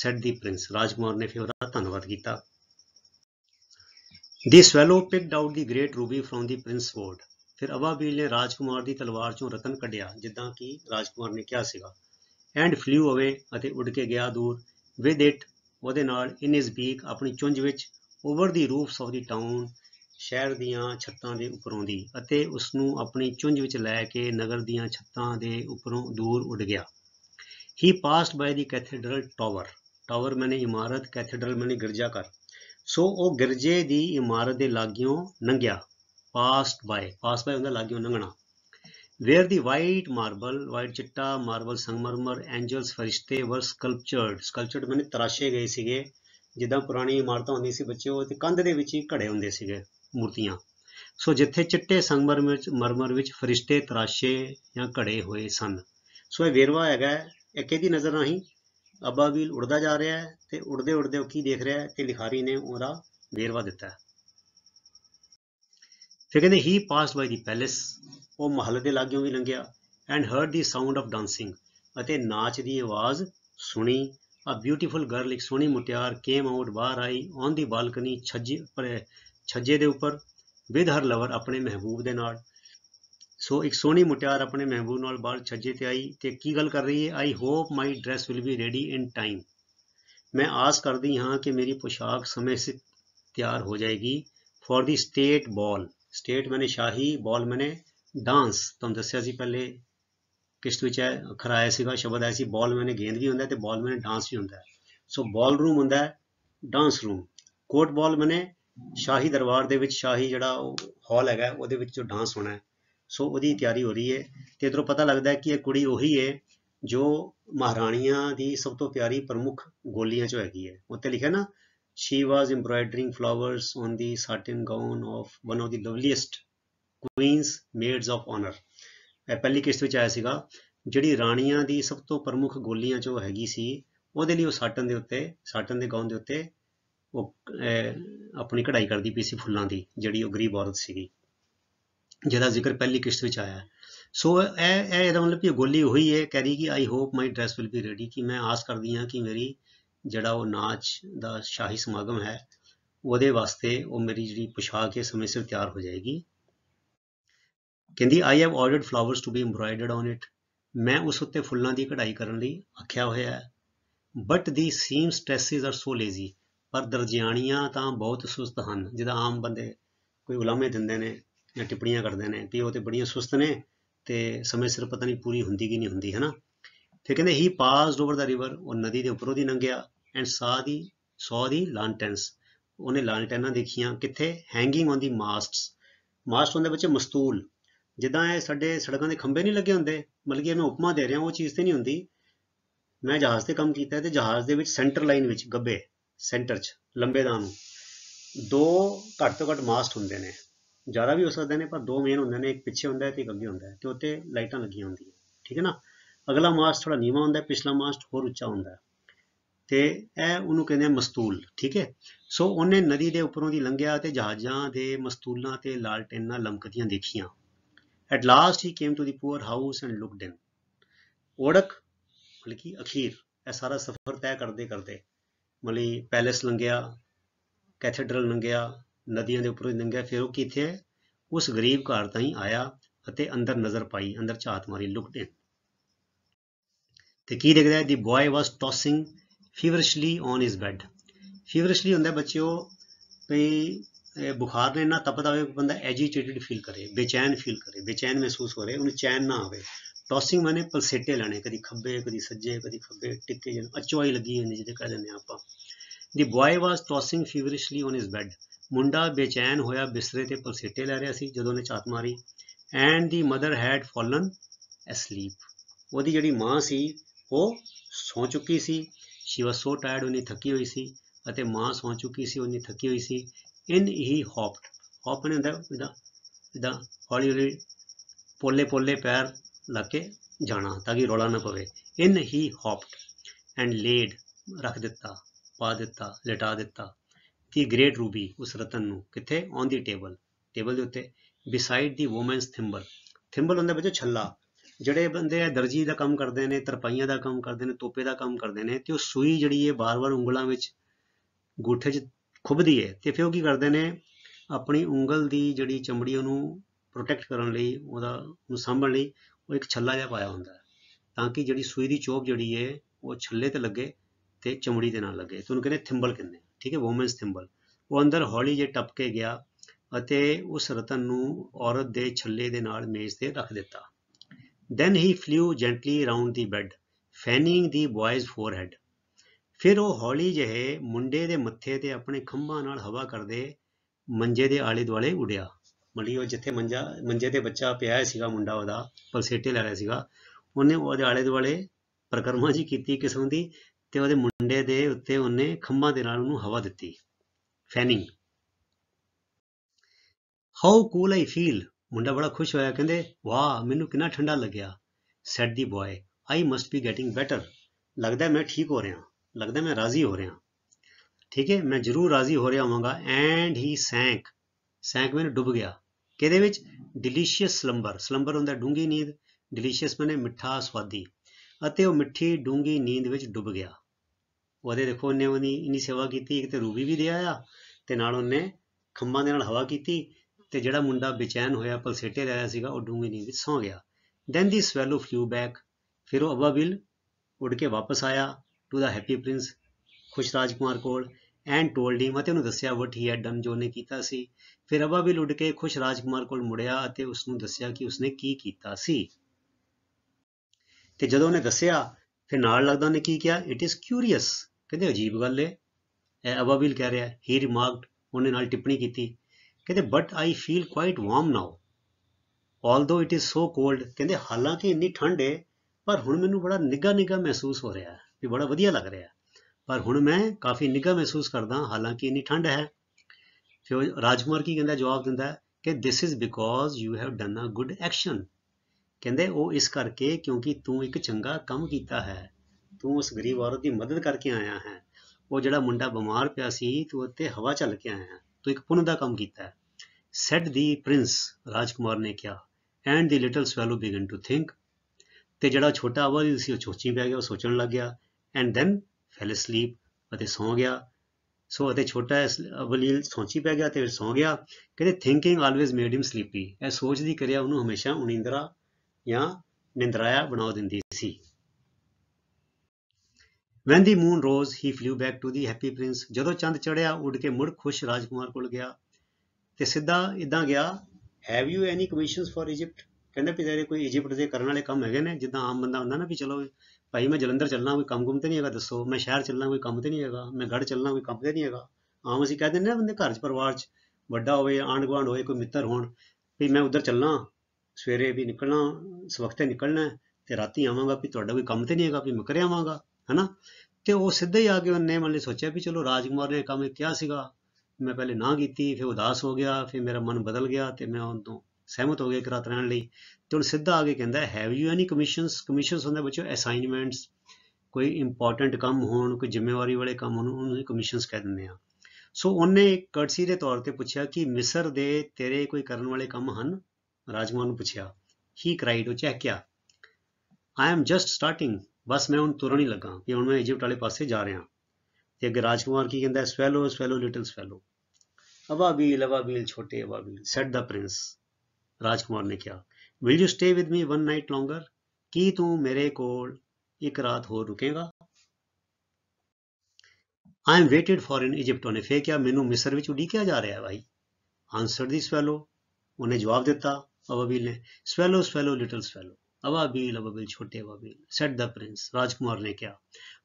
ਸੈਡ ਦੀ ਪ੍ਰਿੰਸ ਰਾਜਕੁਮਾਰ ਨੇ ਫਿਰ ਉਹਦਾ ਧੰਨਵਾਦ ਕੀਤਾ ਦੀ swallow picked out the great ruby from the prince's ਵੋਰਡ ਫਿਰ ਬੀਲ ਨੇ ਰਾਜਕੁਮਾਰ ਦੀ ਤਲਵਾਰ ਚੋਂ ਰਤਨ ਕੱਢਿਆ ਜਿੱਦਾਂ ਕਿ ਰਾਜਕੁਮਾਰ ਨੇ ਕਿਹਾ ਸੀਗਾ ਐਂਡ ਫਲੂ ਅਵੇ ਅਤੇ ਉੱਡ ਕੇ ਗਿਆ ਦੂਰ ਵਿਦ ਇਟ ਉਹਦੇ ਨਾਲ ਇਨ ਹਿਸ ਬੀਕ ਆਪਣੀ ਚੁੰਝ ਵਿੱਚ over the roofs of the town ਸ਼ਹਿਰ ਦੀਆਂ ਛੱਤਾਂ ਦੇ ਉੱਪਰੋਂ ਦੀ ਅਤੇ ਉਸ ਨੂੰ ਆਪਣੀ ਚੁੰਝ ਵਿੱਚ ਲੈ ਕੇ ਨਗਰ ਦੀਆਂ ਛੱਤਾਂ ਦੇ ਉੱਪਰੋਂ ਦੂਰ ਉੱਡ ਗਿਆ he passed by the cathedral tower tower ਮੈਨੇ ਇਮਾਰਤ ਕੈਥੇਡਰਲ ਮੈਨੇ ਗਿਰਜਾ ਘਰ ਸੋ ਉਹ ਗਿਰਜੇ ਦੀ ਇਮਾਰਤ ਦੇ ਲਾਗਿਓਂ ਨੰਗਿਆ ਪਾਸਟ ਬਾਏ ਪਾਸ ਬਾਏ ਹੁੰਦਾ ਲਾਗਿਓਂ ਨੰਗਣਾ where the white marble white ਚਿੱਟਾ ਮਾਰਬਲ ਸੰਗਮਰਮਰ ਐਂਜਲਸ ਫਰਿਸ਼ਤੇ ਵਰ ਸਕਲਪਚਰਡ ਸਕਲਪਚਰਡ ਮੈਨੇ ਤਰਾਸ਼ੇ ਗਏ ਸੀਗੇ ਜਿੱਦਾਂ ਪੁਰਾਣੀ ਇਮਾਰਤਾਂ ਹੁੰਦੀ ਸੀ ਬੱਚੇ ਉਹ ਤੇ ਕੰਧ ਦੇ ਵਿੱਚ ਹੀ ਘੜੇ ਹੁੰਦੇ ਸੀਗੇ ਮੂਰਤੀਆਂ ਸੋ ਜਿੱਥੇ ਚਿੱਟੇ ਸੰਗਮਰਮਰ ਵਿੱਚ ਮਰਮਰ ਵਿੱਚ ਫਰਿਸ਼ਤੇ ਤਰਾਸ਼ੇ ਜਾਂ ਘੜੇ ਹੋਏ ਸਨ ਸੋ ਇਹ ਵੇਰਵਾ ਹੈਗਾ ਇਹ ਕਿਹਦੀ ਨਜ਼ਰ ਨਹੀਂ ਅਬਾਬਿਲ ਉੜਦਾ ਜਾ ਰਿਹਾ ਹੈ ਤੇ ਉੜਦੇ ਉੜਦੇ ਉਹ ਕੀ ਦੇਖ ਰਿਹਾ ਹੈ ਕਿ ਲਿਖਾਰੀ ਨੇ ਉਹਦਾ ਵੇਰਵਾ ਦਿੱਤਾ ਫਿਰ ਕਹਿੰਦੇ he passed by the palace ਉਹ ਮਹੱਲ ਦੇ ਲਾਗਿਓਂ ਵੀ ਲੰਘਿਆ and heard the sound of dancing ਅਤੇ ਨਾਚ ਦੀ ਆਵਾਜ਼ ਸੁਣੀ ਅ ਬਿਊਟੀਫੁਲ ਗਰਲ ਇੱਕ ਸੋਹਣੀ ਮੁਟਿਆਰ ਕੇਮ ਆਊਟ ਬਾਹਰ ਆਈ ਔਨ ਦੀ ਬਾਲਕਨੀ ਛੱਜੇ ਛੱਜੇ ਦੇ ਉੱਪਰ ਵਿਦ ਹਰ ਲਵਰ ਆਪਣੇ ਮਹਿਬੂਬ ਦੇ ਨਾਲ ਸੋ ਇੱਕ ਸੋਹਣੀ ਮੁਟਿਆਰ ਆਪਣੇ ਮਹਿਬੂਬ ਨਾਲ ਬਾਹਰ ਛੱਜੇ ਤੇ ਆਈ ਤੇ ਕੀ ਗੱਲ ਕਰ ਰਹੀ ਹੈ I hope my dress will be ready in time ਮੈਂ ਆਸ ਕਰਦੀ ਹਾਂ ਕਿ ਮੇਰੀ ਪੋਸ਼ਾਕ ਸਮੇਂ ਸਿਰ ਤਿਆਰ ਹੋ ਜਾਏਗੀ for the state ball state ਮੈਨੇ ਸ਼ਾਹੀ ਬਾਲ ਮੈਨੇ ਡਾਂਸ ਤੁਮ ਦੱਸਿਆ ਸੀ ਪਹਿਲੇ ਕਿਸ਼ਤ ਵਿੱਚ ਹੈ ਖਰਾਇਆ ਆਇਆ ਸੀਗਾ ਸ਼ਬਦ ਆਇਆ ਸੀ ਬਾਲ ਮੈਨੇ ਗੇਂਦ ਵੀ ਹੁੰਦਾ ਤੇ ਬਾਲ ਮੈਨੇ ਡਾਂਸ ਵੀ ਹੁੰਦਾ ਸੋ ਬਾਲ ਰੂਮ ਹੁੰਦਾ ਡਾਂਸ ਰੂਮ ਕੋਰਟ ਬਾਲ ਮੈਨੇ ਸ਼ਾਹੀ ਦਰਬਾਰ ਦੇ ਵਿੱਚ ਸ਼ਾਹੀ ਜਿਹੜਾ ਹਾਲ ਹੈਗਾ ਉਹਦੇ ਵਿੱਚ ਜੋ ਡਾਂਸ ਹੋਣਾ ਹੈ ਸੋ ਉਹਦੀ ਤਿਆਰੀ ਹੋ ਰਹੀ ਹੈ ਤੇ ਇਧਰੋਂ ਪਤਾ ਲੱਗਦਾ ਹੈ ਕਿ ਇਹ ਕੁੜੀ ਉਹੀ ਹੈ ਜੋ ਮਹਾਰਾਣੀਆਂ ਦੀ ਸਭ ਤੋਂ ਪਿਆਰੀ ਪ੍ਰਮੁੱਖ ਗੋਲੀਆਂ ਚੋਂ ਹੈਗੀ ਹੈ ਉੱਤੇ ਲਿਖਿਆ ਨਾ she was embroidering flowers on the satin gown of one of the loveliest queen's maids of honour ਇਹ ਪਹਿਲੀ ਕਿਸ਼ਤ ਵਿੱਚ ਆਇਆ ਸੀਗਾ ਜਿਹੜੀ ਰਾਣੀਆਂ ਦੀ ਸਭ ਤੋਂ ਪ੍ਰਮੁੱਖ ਗੋਲੀਆਂ ਚੋਂ ਹੈਗੀ ਸੀ ਉਹਦੇ ਲਈ ਉਹ ਸਾਟਨ ਦੇ ਉੱਤੇ ਸਾਟਨ ਦੇ ਗਾਊਨ ਦੇ ਉੱਤੇ ਉਹ ਆਪਣੀ ਕਢਾਈ ਕਰਦੀ ਪਈ ਸੀ ਫੁੱਲਾਂ ਦੀ ਜਿਹੜੀ ਉਹ ਗਰੀਬ ਔਰਤ ਸੀਗੀ ਜਿਹਦਾ ਜ਼ਿਕਰ ਪਹਿਲੀ ਕਿਸ਼ਤ ਵਿੱਚ ਆਇਆ ਸੋ ਇਹ ਇਹ ਇਹਦਾ ਮਤਲਬ ਕਿ ਗੋਲੀ ਹੋਈ ਹੈ ਕਹਿ ਰਹੀ ਕਿ I hope my dress will be ready ਕਿ ਮੈਂ ਆਸ ਕਰਦੀ ਹਾਂ ਕਿ ਮੇਰੀ ਜਿਹੜਾ ਉਹ ਨਾਚ ਦਾ ਸ਼ਾਹੀ ਸਮਾਗਮ ਹੈ ਉਹਦੇ ਵਾਸਤੇ ਉਹ ਮੇਰੀ ਜਿਹੜੀ ਪੁਸ਼ਾਕ ਹੈ ਸਮੇਂ ਸਿਰ ਤਿਆਰ ਹੋ ਜਾਏਗੀ ਕਹਿੰਦੀ I have ordered flowers to be embroidered on it ਮੈਂ ਉਸ ਉੱਤੇ ਫੁੱਲਾਂ ਦੀ ਕਢਾਈ ਕਰਨ ਲਈ ਆਖਿਆ ਹੋਇਆ ਹੈ but the seamstresses are so lazy ਪਰ ਦਰਜਿਆਣੀਆਂ ਤਾਂ ਬਹੁਤ ਸੁਸਤ ਹਨ ਜਿਹਦਾ ਆਮ ਬੰਦੇ ਕੋਈ ਉਲਾਮੇ ਦਿੰਦੇ ਨੇ ਜਾਂ ਟਿੱਪਣੀਆਂ ਕਰਦੇ ਨੇ ਕਿ ਉਹ ਤੇ ਬੜੀਆਂ ਸੁਸਤ ਨੇ ਤੇ ਸਮੇਂ ਸਿਰ ਪਤਾ ਨਹੀਂ ਪੂਰੀ ਹੁੰਦੀ ਕਿ ਨਹੀਂ ਹੁੰਦੀ ਹੈਨਾ ਤੇ ਫਿਰ ਕਹਿੰਦੇ he passed over the river ਉਹ ਨਦੀ ਦੇ ਉੱਪਰੋਂ ਦੀ ਲੰਘਿਆ ਐਂਡ ਸਾ ਦੀ ਸੌ ਦੀ ਲਾਂਟੈਂਸ ਉਹਨੇ ਲਾਂਟੈਨਾਂ ਦੇਖੀਆਂ ਕਿੱਥੇ ਹੈਂਗਿੰਗ ਔਨ ਦੀ ਮਾਸਟਸ ਮਾਸਟ ਹੁੰਦੇ ਬੱਚੇ ਮਸਤੂਲ ਜਿੱਦਾਂ ਇਹ ਸਾਡੇ ਸੜਕਾਂ ਦੇ ਖੰਭੇ ਨਹੀਂ ਲੱਗੇ ਹੁੰਦੇ ਮਤਲਬ ਕਿ ਮੈਂ ਉਪਮਾ ਦੇ ਰਿਹਾ ਉਹ ਚੀਜ਼ ਤੇ ਨਹੀਂ ਹੁੰਦੀ ਮੈਂ ਜਹਾਜ਼ ਤੇ ਕੰਮ ਕੀਤਾ ਤੇ ਜਹਾਜ਼ ਦੇ ਵਿੱਚ ਸੈਂਟਰ ਲਾਈਨ ਵਿੱਚ ਗੱਬੇ ਸੈਂਟਰ 'ਚ ਲੰਬੇ ਦਾਨ ਦੋ ਘੱਟ ਤੋਂ ਘੱਟ ਮਾਸਟ ਹੁੰਦੇ ਨੇ ਜ਼ਿਆਦਾ ਵੀ ਹੋ ਸਕਦੇ ਨੇ ਪਰ ਦੋ ਮੇਨ ਹੁੰਦੇ ਨੇ ਇੱਕ ਪਿੱਛੇ ਹੁੰਦਾ ਹੈ ਤੇ ਇੱਕ ਅੱਗੇ ਹੁੰਦਾ ਹੈ ਤੇ ਉੱਤੇ ਲਾਈਟਾਂ ਲੱਗੀਆਂ ਹੁੰਦੀਆਂ ਠੀਕ ਹੈ ਨਾ ਅਗਲਾ ਮਾਸਟ ਥੋੜਾ ਨੀਵਾ ਹੁੰਦਾ ਹੈ ਪਿਛਲਾ ਮਾਸਟ ਹੋਰ ਉੱਚਾ ਹੁੰਦਾ ਤੇ ਇਹ ਉਹਨੂੰ ਕਹਿੰਦੇ ਆ ਮਸਤੂਲ ਠੀਕ ਹੈ ਸੋ ਉਹਨੇ ਨਦੀ ਦੇ ਉੱਪਰੋਂ ਦੀ ਲੰਘਿਆ ਤੇ ਜਹਾਜ਼ਾਂ ਦੇ ਮਸਤੂਲਾਂ ਤੇ ਲਾਲਟੈਨਾਂ ਲਮਕਦੀਆਂ ਦੇਖੀਆਂ at last he came to the poor house and looked in ਔੜਕ ਬਲਕਿ ਅਖੀਰ ਇਹ ਸਾਰਾ ਸਫ਼ਰ ਤੈਅ ਕਰਦੇ ਕਰਦੇ ਮਲੀ ਪੈਲੇਸ ਲੰਘਿਆ ਕੈਥੇਡਰਲ ਲੰਘਿਆ ਨਦੀਆਂ ਦੇ ਉੱਪਰ ਨੰਗਾ ਫਿਰ ਉਹ ਕਿੱਥੇ ਹੈ ਉਸ ਗਰੀਬ ਘਰ ਤਾਂ ਹੀ ਆਇਆ ਅਤੇ ਅੰਦਰ ਨਜ਼ਰ ਪਾਈ ਅੰਦਰ ਝਾਤ ਮਾਰੀ ਲੁਕਡ ਇਨ ਤੇ ਕੀ ਦੇਖਦਾ ਹੈ the boy was tossing feverishly on his bed feverishly ਹੁੰਦਾ ਬੱਚਿਓ ਭਈ ਬੁਖਾਰ ਨੇ ਨਾ ਤਪਦਾ ਹੋਵੇ ਬੰਦਾ ਐਜੀਟੇਟਿਡ ਫੀਲ ਕਰੇ ਬੇਚੈਨ ਫੀਲ ਕਰੇ ਬੇਚੈਨ ਮਹਿਸੂਸ ਹੋ ਰਿਹਾ ਉਹਨੂੰ ਚੈਨ ਨਾ ਆਵੇ ਟੌਸਿੰਗ ਮਾਨੇ ਪਲਸੇਟੇ ਲੈਣੇ ਕਦੀ ਖੱਬੇ ਕਦੀ ਸੱਜੇ ਕਦੀ ਖੱਬੇ ਟਿੱਕੇ ਜਨ ਅਚਵਾਈ ਲੱਗੀ ਹੁੰਦੀ ਜਿਹਦੇ ਕਹਿੰਦੇ ਆਪਾਂ the boy was tossing feverishly on his bed ਮੁੰਡਾ ਬੇਚੈਨ ਹੋਇਆ ਬਿਸਤਰੇ ਤੇ ਪਲਸੇਟੇ ਲੈ ਰਿਹਾ ਸੀ ਜਦੋਂ ਨੇ ਝਾਤ ਮਾਰੀ and the mother had fallen asleep ਉਹਦੀ ਜਿਹੜੀ ਮਾਂ ਸੀ ਉਹ ਸੌ ਚੁੱਕੀ ਸੀ ਸ਼ੀ ਵਾਸ ਸੋ ਟਾਇਰਡ ਉਹਨੇ ਥੱਕੀ ਹੋਈ ਸੀ ਅਤੇ ਮਾਂ ਸੌ ਚੁੱਕੀ ਸੀ ਉਹਨੇ ਥੱਕੀ ਹੋਈ ਸੀ ਇਨ ਹੀ ਹੌਪਡ ਹੌਪਣ ਦਾ ਇਹਦਾ ਇਹਦਾ ਹੌਲੀ ਹੌਲੀ ਪੋਲੇ ਪੋਲੇ ਪੈਰ ਲਾ ਕੇ ਜਾਣਾ ਤਾਂ ਕਿ ਰੋਲਾ ਨਾ ਪਵੇ ਇਨ ਹੀ ਹੌਪਡ ਐਂਡ ਲੇਡ ਰੱਖ ਦਿੱਤਾ ਪਾ ਦਿੱਤਾ ਲਟਾ ਦਿੱਤਾ ਕਿ ਗ੍ਰੇਟ ਰੂਬੀ ਉਸ ਰਤਨ ਨੂੰ ਕਿੱਥੇ ਔਨ ਦੀ ਟੇਬਲ ਟੇਬਲ ਦੇ ਉੱਤੇ ਬਿਸਾਈਡ ਦੀ ਔਮਨਸ ਥਿੰਬਲ ਥਿੰਬਲ ਹੁੰਦਾ ਬੱਚੋ ਛੱਲਾ ਜਿਹੜੇ ਬੰਦੇ ਆ ਦਰਜੀ ਦਾ ਕੰਮ ਕਰਦੇ ਨੇ ਤਰਪਾਈਆਂ ਦਾ ਕੰਮ ਕਰਦੇ ਨੇ ਤੋਪੇ ਦਾ ਕੰਮ ਕਰਦੇ ਨੇ ਤੇ ਉਹ ਸੂਈ ਜਿਹੜੀ ਹੈ ਬਾਰ-ਬਾਰ ਉਂਗਲਾਂ ਵਿੱਚ ਗੂਠੇ 'ਚ ਖੁੱਬਦੀ ਹੈ ਤੇ ਫਿਰ ਉਹ ਕੀ ਕਰਦੇ ਨੇ ਆਪਣੀ ਉਂਗਲ ਦੀ ਜਿਹੜੀ ਚਮੜੀ ਉਹਨੂੰ ਪ੍ਰੋਟੈਕਟ ਕਰਨ ਲਈ ਉਹਦਾ ਨੂੰ ਸੰਭਲ ਲਈ ਉਹ ਇੱਕ ਛੱਲਾ ਜਿਹਾ ਪਾਇਆ ਹੁੰਦਾ ਤਾਂ ਕਿ ਜਿਹੜੀ ਸੂਈ ਦੀ ਚੋਪ ਜਿਹੜੀ ਹੈ ਉਹ ਛੱਲੇ ਤੇ ਲੱਗੇ ਤੇ ਚਮੜੀ ਦੇ ਨਾਲ ਲੱਗੇ ਤੁਹਾਨੂੰ ਕਹਿੰਦੇ ਥਿੰਬਲ ਕਹਿੰਦੇ ਠੀਕ ਹੈ ਔਮਨਸ ਥਿੰਬਲ ਉਹ ਅੰਦਰ ਹੌਲੀ ਜੇ ਟੱਪ ਕੇ ਗਿਆ ਅਤੇ ਉਸ ਰਤਨ ਨੂੰ ਔਰਤ ਦੇ ਛੱਲੇ ਦੇ ਨਾਲ ਮੇਜ਼ ਤੇ ਰੱਖ ਦਿੱਤਾ then he flew gently round the bed fanning the boy's forehead ਫਿਰ ਉਹ ਹੌਲੀ ਜਿਹੇ ਮੁੰਡੇ ਦੇ ਮੱਥੇ ਤੇ ਆਪਣੇ ਖੰਭਾਂ ਨਾਲ ਹਵਾ ਕਰਦੇ ਮੰਜੇ ਦੇ ਆਲੇ ਦੁਆਲੇ ਉੜਿਆ ਮਲੀ ਉਹ ਜਿੱਥੇ ਮੰਜਾ ਮੰਜੇ ਤੇ ਬੱਚਾ ਪਿਆ ਸੀਗਾ ਮੁੰਡਾ ਉਹਦਾ ਪਲਸੇਟੇ ਲੈ ਰਿਹਾ ਸੀਗਾ ਉਹਨੇ ਉਹਦੇ ਆਲੇ ਦੁਆਲੇ ਪ੍ਰਕਰਮਾ ਜੀ ਕੀਤੀ ਕਿਸਮ ਦੀ ਤੇ ਉਹਦੇ ਡੰਡੇ ਦੇ ਉੱਤੇ ਉਹਨੇ ਖੰਭਾਂ ਦੇ ਨਾਲ ਉਹਨੂੰ ਹਵਾ ਦਿੱਤੀ fanning how cool I feel ਮੁੰਡਾ ਬੜਾ ਖੁਸ਼ ਹੋਇਆ ਕਹਿੰਦੇ ਵਾਹ ਮੈਨੂੰ ਕਿੰਨਾ ਠੰਡਾ ਲੱਗਿਆ said the boy I must be getting better ਲੱਗਦਾ ਮੈਂ ਠੀਕ ਹੋ ਰਿਹਾ ਲੱਗਦਾ ਮੈਂ ਰਾਜ਼ੀ ਹੋ ਰਿਹਾ ਠੀਕ ਹੈ ਮੈਂ ਜ਼ਰੂਰ ਰਾਜ਼ੀ ਹੋ ਰਿਹਾ ਹੋਵਾਂਗਾ ਐਂਡ ਹੀ ਸੈਂਕ ਸੈਂਕ ਮੈਨੂੰ ਡੁੱਬ ਗਿਆ ਕਿਹਦੇ ਵਿੱਚ ਡਿਲੀਸ਼ੀਅਸ ਸਲੰਬਰ ਸਲੰਬਰ ਹੁੰਦਾ ਡੂੰਗੀ ਨੀਂਦ ਡਿਲੀਸ਼ੀਅਸ ਮਨੇ ਮਿੱਠਾ ਸਵਾਦੀ ਅਤੇ ਉਹ ਮਿੱਠੀ ਡੂੰਗੀ ਨੀਂਦ ਵਿੱਚ ਡੁੱਬ ਗਿਆ ਉਹਦੇ ਦੇਖੋ ਉਹਨੇ ਉਹਦੀ ਇਨੀ ਸੇਵਾ ਕੀਤੀ ਇੱਕ ਤੇ ਰੂਬੀ ਵੀ ਦਿਆ ਆ ਤੇ ਨਾਲ ਉਹਨੇ ਖੰਭਾਂ ਦੇ ਨਾਲ ਹਵਾ ਕੀਤੀ ਤੇ ਜਿਹੜਾ ਮੁੰਡਾ ਬੇਚੈਨ ਹੋਇਆ ਪਲਸੇਟੇ ਰਹਾ ਸੀਗਾ ਉਹ ਡੂੰਗੀ ਨਹੀਂ ਵਿੱਚ ਸੌ ਗਿਆ then the swallow flew back ਫਿਰ ਉਹ ਅਬਾਬਿਲ ਉੱਡ ਕੇ ਵਾਪਸ ਆਇਆ ਟੂ ਦਾ ਹੈਪੀ ਪ੍ਰਿੰਸ ਖੁਸ਼ ਰਾਜਕੁਮਾਰ ਕੋਲ ਐਂਡ ਟੋਲਡ ਹਿਮ ਅਤੇ ਉਹਨੂੰ ਦੱਸਿਆ ਵਟ ਹੀ ਹੈਡ ਡਨ ਜੋ ਨੇ ਕੀਤਾ ਸੀ ਫਿਰ ਅਬਾਬਿਲ ਉੱਡ ਕੇ ਖੁਸ਼ ਰਾਜਕੁਮਾਰ ਕੋਲ ਮੁੜਿਆ ਅਤੇ ਉਸ ਨੂੰ ਦੱਸਿਆ ਕਿ ਉਸਨੇ ਕੀ ਕੀਤਾ ਸੀ ਤੇ ਜਦੋਂ ਉਹਨੇ ਦੱਸਿਆ ਫਿਰ ਨਾਲ ਲੱਗਦਾ ਉਹਨੇ ਕੀ ਕਿਹਾ ਇਟ ਇਜ਼ ਕਿਊਰੀਅਸ ਕਹਿੰਦੇ ਅਜੀਬ ਗੱਲ ਏ ਇਹ ਅਬਾਬਿਲ ਕਹਿ ਰਿਹਾ ਹੀ ਰਿਮਾਰਕਡ ਉਹਨੇ ਨਾਲ ਟਿੱਪਣੀ ਕੀਤੀ ਕਹਿੰਦੇ but I feel quite warm now although it is so cold ਕਹਿੰਦੇ ਹਾਲਾਂਕਿ ਇੰਨੀ ਠੰਡ ਏ ਪਰ ਹੁਣ ਮੈਨੂੰ ਬੜਾ ਨਿੱਗਾ ਨਿੱਗਾ ਮਹਿਸੂਸ ਹੋ ਰਿਹਾ ਹੈ ਵੀ ਬੜਾ ਵਧੀਆ ਲੱਗ ਰਿਹਾ ਪਰ ਹੁਣ ਮੈਂ ਕਾਫੀ ਨਿੱਗਾ ਮਹਿਸੂਸ ਕਰਦਾ ਹਾਲਾਂਕਿ ਇੰਨੀ ਠੰਡ ਹੈ ਫਿਰ ਰਾਜਕੁਮਾਰ ਕੀ ਕਹਿੰਦਾ ਜਵਾਬ ਦਿੰਦਾ ਕਿ this is because you have done a good action ਕਹਿੰਦੇ ਉਹ ਇਸ ਕਰਕੇ ਕਿਉਂਕਿ ਤੂੰ ਇੱਕ ਚੰਗਾ ਕੰਮ ਕੀਤਾ ਹੈ ਤੂੰ ਉਸ ਗਰੀਬ ਔਰਤ ਦੀ ਮਦਦ ਕਰਕੇ ਆਇਆ ਹੈ ਉਹ ਜਿਹੜਾ ਮੁੰਡਾ ਬਿਮਾਰ ਪਿਆ ਸੀ ਤੂੰ ਉੱਤੇ ਹਵਾ ਚੱਲ ਕੇ ਆਇਆ ਤੂੰ ਇੱਕ ਪੁੰਨ ਦਾ ਕੰਮ ਕੀਤਾ ਹੈ ਸੈਡ ਦੀ ਪ੍ਰਿੰਸ ਰਾਜਕੁਮਾਰ ਨੇ ਕਿਹਾ and the little swallow began to think ਤੇ ਜਿਹੜਾ ਛੋਟਾ ਆਵਾਜ਼ ਸੀ ਉਹ ਚੋਚੀ ਪਿਆ ਗਿਆ ਉਹ ਸੋਚਣ ਲੱਗ ਗਿਆ ਐਂਡ ਦੈਨ ਫੈਲ ਅਸਲੀਪ ਅਤੇ ਸੌ ਗਿਆ ਸੋ ਅਤੇ ਛੋਟਾ ਅਵਲੀਲ ਸੋਚੀ ਪੈ ਗਿਆ ਤੇ ਫਿਰ ਸੌ ਗਿਆ ਕਹਿੰਦੇ thinking always made him sleepy ਇਹ ਸੋਚ ਦੀ ਕਰਿਆ ਉਹਨੂੰ ਹਮੇਸ਼ਾ ਉਨੀਂਦਰਾ ਜਾਂ ਨਿੰਦਰਾਇਆ ਬਣਾਉ ਦਿੰਦੀ ਸੀ When the moon rose, he flew back to the happy prince. ਜਦੋਂ ਚੰਦ ਚੜਿਆ ਉੱਡ ਕੇ ਮੁੜ ਖੁਸ਼ ਰਾਜਕੁਮਾਰ ਕੋਲ ਗਿਆ ਤੇ ਸਿੱਧਾ ਇਦਾਂ ਗਿਆ have you any commissions for Egypt ਕਹਿੰਦਾ ਵੀ ਤੇਰੇ ਕੋਈ ਇਜੀਪਟ ਦੇ ਕਰਨ ਵਾਲੇ ਕੰਮ ਹੈਗੇ ਨੇ ਜਿੱਦਾਂ ਆਮ ਬੰਦਾ ਹੁੰਦਾ ਨਾ ਵੀ ਚਲੋ ਭਾਈ ਮੈਂ ਜਲੰਧਰ ਚੱਲਣਾ ਕੋਈ ਕੰਮ ਕੰਮ ਤੇ ਨਹੀਂ ਹੈਗਾ ਦੱਸੋ ਮੈਂ ਸ਼ਹਿਰ ਚੱਲਣਾ ਕੋਈ ਕੰਮ ਤੇ ਨਹੀਂ ਹੈਗਾ ਮੈਂ ਗੜ ਚੱਲਣਾ ਕੋਈ ਕੰਮ ਤੇ ਨਹੀਂ ਹੈਗਾ ਆਮ ਅਸੀਂ ਕਹਿ ਦਿੰਦੇ ਨਾ ਬੰਦੇ ਘਰ 'ਚ ਪਰਿਵਾਰ 'ਚ ਵੱਡਾ ਹੋਵੇ ਆਂਢ ਗੁਆਂਢ ਹੋਏ ਕੋਈ ਮਿੱਤਰ ਹੋਣ ਵੀ ਮੈਂ ਉਧਰ ਚੱਲਣਾ ਸਵੇਰੇ ਵੀ ਨਿਕਲਣਾ ਸਵਖਤੇ ਨਿਕਲਣਾ ਤੇ ਰਾਤੀ ਆਵਾਂਗਾ ਵੀ ਤੁਹਾਡਾ ਕੋਈ ਕੰਮ ਤੇ ਨਹੀਂ ਹੈਗਾ ਵੀ ਮੈਂ ਹਨਾ ਤੇ ਉਹ ਸਿੱਧਾ ਹੀ ਆ ਕੇ ਉਹਨੇ ਮਨ ਲਈ ਸੋਚਿਆ ਵੀ ਚਲੋ ਰਾਜਕੁਮਾਰ ਨੇ ਕੰਮ ਕਿਹਾ ਸੀਗਾ ਮੈਂ ਪਹਿਲੇ ਨਾ ਕੀਤੀ ਫਿਰ ਉਦਾਸ ਹੋ ਗਿਆ ਫਿਰ ਮੇਰਾ ਮਨ ਬਦਲ ਗਿਆ ਤੇ ਮੈਂ ਉਹਨਾਂ ਤੋਂ ਸਹਿਮਤ ਹੋ ਗਿਆ ਇੱਕ ਰਾਤ ਰਹਿਣ ਲਈ ਤੇ ਹੁਣ ਸਿੱਧਾ ਆ ਕੇ ਕਹਿੰਦਾ have you any commissions commissions ਹੁੰਦੇ ਬੱਚੋ ਅਸਾਈਨਮੈਂਟਸ ਕੋਈ ਇੰਪੋਰਟੈਂਟ ਕੰਮ ਹੋਣ ਕੋਈ ਜ਼ਿੰਮੇਵਾਰੀ ਵਾਲੇ ਕੰਮ ਹੋਣ ਉਹਨੂੰ ਕਮਿਸ਼ਨਸ ਕਹਿ ਦਿੰਦੇ ਆ ਸੋ ਉਹਨੇ ਕਰਸੀ ਦੇ ਤੌਰ ਤੇ ਪੁੱਛਿਆ ਕਿ ਮਿਸਰ ਦੇ ਤੇਰੇ ਕੋਈ ਕਰਨ ਵਾਲੇ ਕੰਮ ਹਨ ਰਾਜਕੁਮਾਰ ਨੂੰ ਪੁੱਛਿਆ ਹੀ ਕ੍ਰਾਈਡ ਉਹ ਚੈੱਕ ਕਿਆ ਆਈ ਐਮ ਜਸਟ ਸਟਾਰਟਿੰਗ ਬਸ ਮੈਂ ਹੁਣ ਤੁਰਨ ਹੀ ਲੱਗਾ ਕਿ ਹੁਣ ਮੈਂ ਇਜੀਪਟ ਵਾਲੇ ਪਾਸੇ ਜਾ ਰਿਹਾ ਤੇ ਅੱਗੇ ਰਾਜਕੁਮਾਰ ਕੀ ਕਹਿੰਦਾ ਸਵੈਲੋ ਸਵੈਲੋ ਲਿਟਲ ਸਵੈਲੋ ਅਬਾਬੀਲ ਅਬਾਬੀਲ ਛੋਟੇ ਅਬਾਬੀਲ ਸੈਡ ਦਾ ਪ੍ਰਿੰਸ ਰਾਜਕੁਮਾਰ ਨੇ ਕਿਹਾ will you stay with me one night longer ਕੀ ਤੂੰ ਮੇਰੇ ਕੋਲ ਇੱਕ ਰਾਤ ਹੋਰ ਰੁਕੇਗਾ I am waited for in Egypt ਉਹਨੇ ਫੇ ਕਿਹਾ ਮੈਨੂੰ ਮਿਸਰ ਵਿੱਚ ਉਡੀਕਿਆ ਜਾ ਰਿਹਾ ਹੈ ਭਾਈ ਆਨਸਰ ਦੀ ਸਵੈਲੋ ਉਹਨੇ ਜਵਾਬ ਦਿੱਤਾ ਅਬਾਬੀਲ ਨੇ swallow swallow little swallow Ababil, Ababil, ਛੋਟੇ Ababil, said ਦਾ ਪ੍ਰਿੰਸ ਰਾਜਕੁਮਾਰ ਨੇ ਕਿਹਾ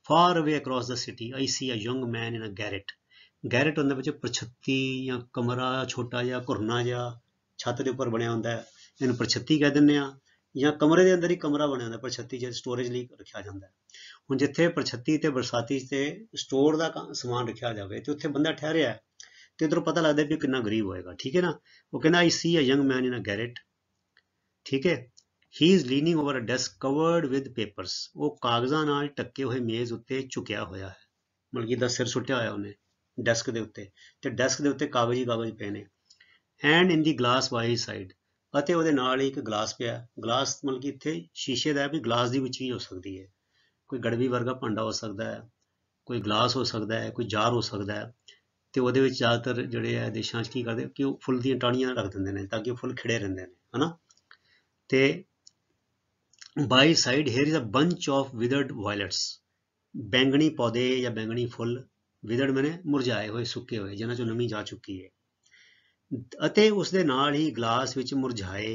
far away across the city I see a young man in a garret garret ਹੁੰਦਾ ਵਿੱਚ ਪਰਛੱਤੀ ਜਾਂ ਕਮਰਾ ਛੋਟਾ ਜਿਹਾ ਘੁਰਨਾ ਜਿਹਾ ਛੱਤ ਦੇ ਉੱਪਰ ਬਣਿਆ ਹੁੰਦਾ ਹੈ ਇਹਨੂੰ ਪਰਛੱਤੀ ਕਹਿ ਦਿੰਦੇ ਆ ਜਾਂ ਕਮਰੇ ਦੇ ਅੰਦਰ ਹੀ ਕਮਰਾ ਬਣਿਆ ਹੁੰਦਾ ਪਰਛੱਤੀ ਜਿਹੜਾ ਸਟੋਰੇਜ ਲਈ ਰੱਖਿਆ ਜਾਂਦਾ ਹੁਣ ਜਿੱਥੇ ਪਰਛੱਤੀ ਤੇ ਬਰਸਾਤੀ ਤੇ ਸਟੋਰ ਦਾ ਸਮਾਨ ਰੱਖਿਆ ਜਾਵੇ ਤੇ ਉੱਥੇ ਬੰਦਾ ਠਹਿਰਿਆ ਤੇ ਇਧਰੋਂ ਪਤਾ ਲੱਗਦਾ ਕਿ ਕਿੰਨਾ ਗਰੀਬ ਹੋਏਗਾ ਠੀਕ ਹੈ ਨਾ ਉਹ ਕਹਿੰਦਾ ਆਈ see a young man in a garret ਠੀਕ ਹੈ he is leaning over a desk covered with papers ਉਹ ਕਾਗਜ਼ਾਂ ਨਾਲ ਟੱਕੇ ਹੋਏ ਮੇਜ਼ ਉੱਤੇ ਝੁਕਿਆ ਹੋਇਆ ਹੈ ਮਲਕੀ ਦਾ ਸਿਰ ਸੁੱਟਿਆ ਹੋਇਆ ਉਹਨੇ ਡੈਸਕ ਦੇ ਉੱਤੇ ਤੇ ਡੈਸਕ ਦੇ ਉੱਤੇ ਕਾਗਜ਼ ਹੀ ਕਾਗਜ਼ ਪਏ ਨੇ and in the glass by side ਅਤੇ ਉਹਦੇ ਨਾਲ ਇੱਕ ਗਲਾਸ ਪਿਆ ਗਲਾਸ ਮਲਕੀ ਇੱਥੇ ਸ਼ੀਸ਼ੇ ਦਾ ਵੀ ਗਲਾਸ ਦੀ ਵੀ ਚੀਜ਼ ਹੋ ਸਕਦੀ ਹੈ ਕੋਈ ਗੜਵੀ ਵਰਗਾ ਭਾਂਡਾ ਹੋ ਸਕਦਾ ਹੈ ਕੋਈ ਗਲਾਸ ਹੋ ਸਕਦਾ ਹੈ ਕੋਈ ਜਾਰ ਹੋ ਸਕਦਾ ਹੈ ਤੇ ਉਹਦੇ ਵਿੱਚ ਜ਼ਿਆਦਾਤਰ ਜਿਹੜੇ ਆ ਦੇਸ਼ਾਂ 'ਚ ਕੀ ਕਰਦੇ ਕਿ ਉਹ ਫੁੱਲ ਦੀਆਂ ਟਾਹਣੀਆਂ ਰੱਖ ਦਿੰਦੇ ਨੇ ਤਾਂ ਕਿ ਉਹ ਫੁੱਲ ਖਿੜੇ ਰਹਿੰਦੇ ਨੇ ਹਨਾ ਤੇ by side here is a bunch of withered violets बैंगनी पौधे या बैंगनी फुल ਵਿਦੜ ਮੈਨੇ ਮੁਰਝਾਏ ਹੋਏ ਸੁੱਕੇ ਹੋਏ ਜਿਨ੍ਹਾਂ ਚੋਂ ਨਮੀ ਜਾ ਚੁੱਕੀ ਹੈ ਅਤੇ ਉਸ ਦੇ ਨਾਲ ਹੀ ਗਲਾਸ ਵਿੱਚ ਮੁਰਝਾਏ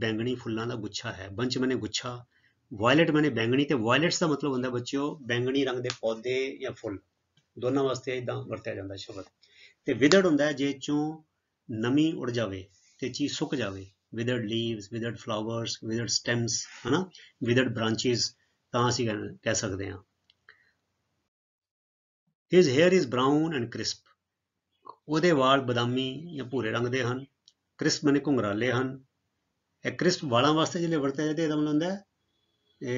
ਬੈਂਗਣੀ ਫੁੱਲਾਂ ਦਾ ਗੁੱਛਾ ਹੈ ਬੰਚ ਮੈਨੇ ਗੁੱਛਾ ਵਾਇਲਟ ਮੈਨੇ ਬੈਂਗਣੀ ਤੇ ਵਾਇਲਟਸ ਦਾ ਮਤਲਬ ਹੁੰਦਾ ਬੱਚਿਓ ਬੈਂਗਣੀ ਰੰਗ ਦੇ ਪੌਦੇ ਜਾਂ ਫੁੱਲ ਦੋਨਾਂ ਵਾਸਤੇ ਇਦਾਂ ਵਰਤਿਆ ਜਾਂਦਾ ਸ਼ਬਦ ਤੇ ਵਿਦੜ ਹੁੰਦਾ ਜੇ ਚੋਂ ਨਮੀ ਉੜ ਜਾਵੇ ਤੇ ਚੀਜ਼ ਸੁੱਕ ਜਾਵੇ withered leaves withered flowers withered stems ਹਨਾ withered branches ਤਾਂ ਅਸੀਂ ਕਹਿ ਸਕਦੇ ਹਾਂ his hair is brown and crisp ਉਹਦੇ ਵਾਲ ਬਦਾਮੀ ਜਾਂ ਭੂਰੇ ਰੰਗ ਦੇ ਹਨ ਕ੍ਰਿਸਪ ਨੇ ਘੁੰਗਰਾਲੇ ਹਨ ਇਹ ਕ੍ਰਿਸਪ ਵਾਲਾਂ ਵਾਸਤੇ ਜਿਹੜੇ ਵਰਤਿਆ ਜਾਂਦਾ ਇਹਦਾ ਮਤਲਬ ਹੁੰਦਾ ਹੈ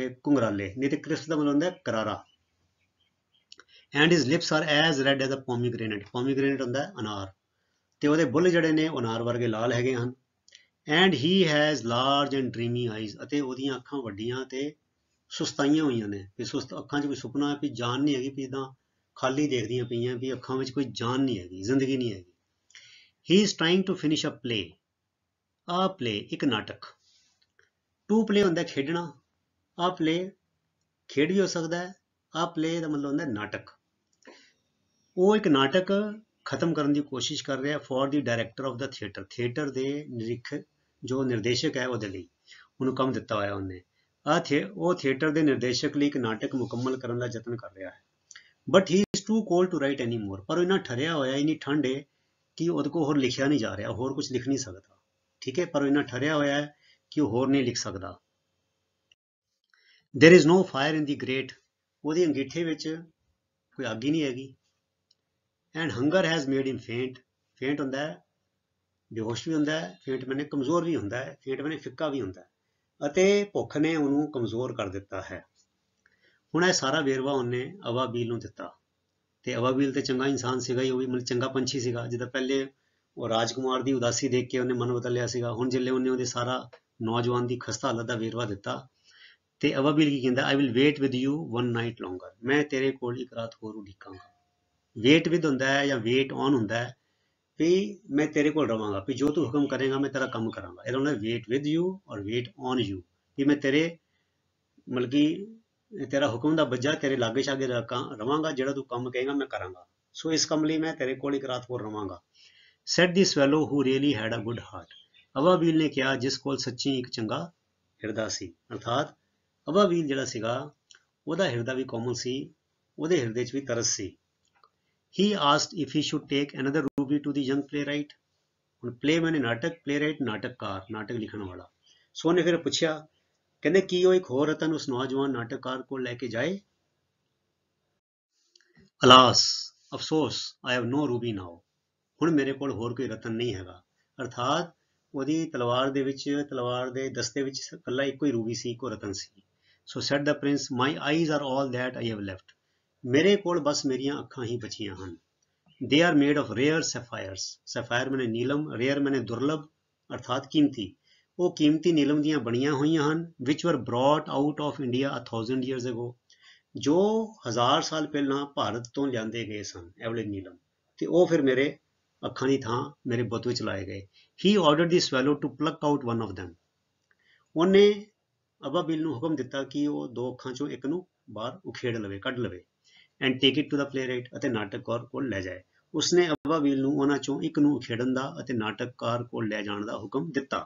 ਇਹ ਘੁੰਗਰਾਲੇ ਨਹੀਂ ਤੇ ਕ੍ਰਿਸਪ ਦਾ ਮਤਲਬ ਹੁੰਦਾ ਹੈ ਕਰਾਰਾ and his lips are as red as a pomegranate pomegranate ਹੁੰਦਾ ਹੈ ਅਨਾਰ ਤੇ ਉਹਦੇ ਬੁੱਲ ਜਿਹੜੇ ਨੇ ਅਨਾਰ ਵਰਗੇ ਲਾਲ ਹੈਗੇ ਹਨ and he has large and dreamy eyes ਅਤੇ ਉਹਦੀਆਂ ਅੱਖਾਂ ਵੱਡੀਆਂ ਤੇ ਸੁਸਤਾਈਆਂ ਹੋਈਆਂ ਨੇ ਵੀ ਸੁਸਤ ਅੱਖਾਂ 'ਚ ਕੋਈ ਸੁਪਨਾ ਹੈ ਵੀ ਜਾਨ ਨਹੀਂ ਹੈਗੀ ਵੀ ਇਦਾਂ ਖਾਲੀ ਦੇਖਦੀਆਂ ਪਈਆਂ ਵੀ ਅੱਖਾਂ ਵਿੱਚ ਕੋਈ ਜਾਨ ਨਹੀਂ ਹੈਗੀ ਜ਼ਿੰਦਗੀ ਨਹੀਂ ਹੈਗੀ he is trying to finish a play a play ਇੱਕ ਨਾਟਕ ਟੂ ਪਲੇ ਹੁੰਦਾ ਖੇਡਣਾ ਆ ਪਲੇ ਖੇਡ ਵੀ ਹੋ ਸਕਦਾ ਹੈ ਆ ਪਲੇ ਦਾ ਮਤਲਬ ਹੁੰਦਾ ਨਾਟਕ ਉਹ ਇੱਕ ਨਾਟਕ ਖਤਮ ਕਰਨ ਦੀ ਕੋਸ਼ਿਸ਼ ਕਰ ਰਿਹਾ for the director of the theatre theatre ਦੇ ਨਿਰੀਖਕ ਜੋ ਨਿਰਦੇਸ਼ਕ ਹੈ ਉਹਦੇ ਲਈ ਉਹਨੂੰ ਕੰਮ ਦਿੱਤਾ ਹੋਇਆ ਉਹਨੇ ਆ ਥੇ ਉਹ ਥੀਏਟਰ ਦੇ ਨਿਰਦੇਸ਼ਕ ਲਈ ਇੱਕ ਨਾਟਕ ਮੁਕੰਮਲ ਕਰਨ ਦਾ ਯਤਨ ਕਰ ਰਿਹਾ ਹੈ but he is too cold to write any more ਪਰ ਉਹ ਇਨਾ ਠਰਿਆ ਹੋਇਆ ਇਨੀ ਠੰਡ ਹੈ ਕਿ ਉਹਦੇ ਕੋ ਹੋਰ ਲਿਖਿਆ ਨਹੀਂ ਜਾ ਰਿਹਾ ਹੋਰ ਕੁਝ ਲਿਖ ਨਹੀਂ ਸਕਦਾ ਠੀਕ ਹੈ ਪਰ ਉਹ ਇਨਾ ਠਰਿਆ ਹੋਇਆ ਹੈ ਕਿ ਉਹ ਹੋਰ ਨਹੀਂ ਲਿਖ ਸਕਦਾ there is no fire in the grate ਉਹਦੇ ਅੰਗੀਠੇ ਵਿੱਚ ਕੋਈ ਅੱਗ ਹੀ ਨਹੀਂ ਹੈਗੀ and hunger has made him faint faint ਹੁੰਦਾ ਹੈ ਬੇਹੋਸ਼ ਵੀ ਹੁੰਦਾ ਹੈ ਫੇਟ ਮੈਨੇ ਕਮਜ਼ੋਰ ਵੀ ਹੁੰਦਾ ਹੈ ਫੇਟ ਮੈਨੇ ਫਿੱਕਾ ਵੀ ਹੁੰਦਾ ਹੈ ਅਤੇ ਭੁੱਖ ਨੇ ਉਹਨੂੰ ਕਮਜ਼ੋਰ ਕਰ ਦਿੱਤਾ ਹੈ ਹੁਣ ਇਹ ਸਾਰਾ ਵੇਰਵਾ ਉਹਨੇ ਅਵਾਬੀਲ ਨੂੰ ਦਿੱਤਾ ਤੇ ਅਵਾਬੀਲ ਤੇ ਚੰਗਾ ਇਨਸਾਨ ਸੀਗਾ ਹੀ ਉਹ ਵੀ ਮਨ ਚੰਗਾ ਪੰਛੀ ਸੀਗਾ ਜਿਹਦਾ ਪਹਿਲੇ ਉਹ ਰਾਜਕੁਮਾਰ ਦੀ ਉਦਾਸੀ ਦੇਖ ਕੇ ਉਹਨੇ ਮਨ ਬਦਲ ਲਿਆ ਸੀਗਾ ਹੁਣ ਜਿੱਲੇ ਉਹਨੇ ਉਹਦੇ ਸਾਰਾ ਨੌਜਵਾਨ ਦੀ ਖਸਤਾ ਹਾਲਤ ਦਾ ਵੇਰਵਾ ਦਿੱਤਾ ਤੇ ਅਵਾਬੀਲ ਕੀ ਕਹਿੰਦਾ I will wait with you one night longer ਮੈਂ ਤੇਰੇ ਕੋਲ ਇੱਕ ਰਾਤ ਹੋਰ ਉਡੀਕਾਂਗਾ ਵੇਟ ਵਿਦ ਹੁੰਦਾ ਹੈ ਜਾਂ ਵੇਟ ਔਨ ਹੁੰਦਾ ਹੈ ਵੀ ਮੈਂ ਤੇਰੇ ਕੋਲ ਰਵਾਂਗਾ ਵੀ ਜੋ ਤੂੰ ਹੁਕਮ ਕਰੇਗਾ ਮੈਂ ਤੇਰਾ ਕੰਮ ਕਰਾਂਗਾ ਇਹਦਾ ਮਤਲਬ wait with you or wait on you ਵੀ ਮੈਂ ਤੇਰੇ ਮਲਕੀ ਤੇਰਾ ਹੁਕਮ ਦਾ ਬੱਜਾ ਤੇਰੇ ਲਾਗੇ ਛਾਗੇ ਰਵਾਂਗਾ ਜਿਹੜਾ ਤੂੰ ਕੰਮ ਕਹੇਗਾ ਮੈਂ ਕਰਾਂਗਾ ਸੋ ਇਸ ਕੰਮ ਲਈ ਮੈਂ ਤੇਰੇ ਕੋਲ ਇੱਕ ਰਾਤ ਹੋਰ ਰਵਾਂਗਾ said the swallow who really had a good heart ਅਬਾਬੀਲ ਨੇ ਕਿਹਾ ਜਿਸ ਕੋਲ ਸੱਚੀ ਇੱਕ ਚੰਗਾ ਹਿਰਦਾ ਸੀ ਅਰਥਾਤ ਅਬਾਬੀਲ ਜਿਹੜਾ ਸੀਗਾ ਉਹਦਾ ਹਿਰਦਾ ਵੀ ਕੋਮਲ ਸੀ ਉਹਦੇ ਹਿਰਦੇ 'ਚ ਵੀ ਤਰਸ ਸੀ he asked if he should take another to be to the young playwright ਹੁਣ ਪਲੇ ਮੈਨ ਨਾਟਕ playwright ਨਾਟਕਕਾਰ ਨਾਟਕ ਲਿਖਣ ਵਾਲਾ ਸੋ ਉਹਨੇ ਫਿਰ ਪੁੱਛਿਆ ਕਹਿੰਦੇ ਕੀ ਉਹ ਇੱਕ ਹੋਰ ਰਤਨ ਉਸ ਨੌਜਵਾਨ ਨਾਟਕਕਾਰ ਕੋਲ ਲੈ ਕੇ ਜਾਏ ਅਲਾਸ ਅਫਸੋਸ ਆਈ ਹੈਵ ਨੋ ਰੂਬੀ ਨਾਓ ਹੁਣ ਮੇਰੇ ਕੋਲ ਹੋਰ ਕੋਈ ਰਤਨ ਨਹੀਂ ਹੈਗਾ ਅਰਥਾਤ ਉਹਦੀ ਤਲਵਾਰ ਦੇ ਵਿੱਚ ਤਲਵਾਰ ਦੇ ਦਸਤੇ ਵਿੱਚ ਇਕੱਲਾ ਇੱਕੋ ਹੀ ਰੂਬੀ ਸੀ ਇੱਕੋ ਰਤਨ ਸੀ so said the prince my eyes are all that I have left ਮੇਰੇ ਕੋਲ ਬਸ ਮੇਰੀਆਂ ਅੱਖਾਂ ਹੀ ਬਚੀਆਂ ਹਨ they are made of rare sapphires sapphire ਮੈਨੇ ਨੀਲਮ ਰੇਅਰ ਮੈਨੇ ਦੁਰਲਭ ਅਰਥਾਤ ਕੀਮਤੀ ਉਹ ਕੀਮਤੀ ਨੀਲਮ ਦੀਆਂ ਬਣੀਆਂ ਹੋਈਆਂ ਹਨ ਵਿਚ were brought out of India 1000 years ago ਜੋ ਹਜ਼ਾਰ ਸਾਲ ਪਹਿਲਾਂ ਭਾਰਤ ਤੋਂ ਲਿਆਂਦੇ ਗਏ ਸਨ ਐਵਲੇ ਨੀਲਮ ਤੇ ਉਹ ਫਿਰ ਮੇਰੇ ਅੱਖਾਂ ਦੀ ਥਾਂ ਮੇਰੇ ਬੁੱਤ ਵਿੱਚ ਲਾਏ ਗਏ he ordered the swallow to pluck out one of them ਉਹਨੇ ਅਬਾਬਿਲ ਨੂੰ ਹੁਕਮ ਦਿੱਤਾ ਕਿ ਉਹ ਦੋ ਅੱਖਾਂ ਚੋਂ ਇੱਕ ਨੂੰ ਬਾਹਰ ਉਖੇੜ ਲਵੇ ਕੱਢ ਲਵੇ and take it to the playwright ਅਤੇ ਨਾਟਕਕਾਰ ਕੋਲ ਲੈ ਜਾਏ ਉਸਨੇ ਵੀਲ ਨੂੰ ਉਹਨਾਂ ਚੋਂ ਇੱਕ ਨੂੰ ਖੇਡਣ ਦਾ ਅਤੇ ਨਾਟਕਕਾਰ ਕੋਲ ਲੈ ਜਾਣ ਦਾ ਹੁਕਮ ਦਿੱਤਾ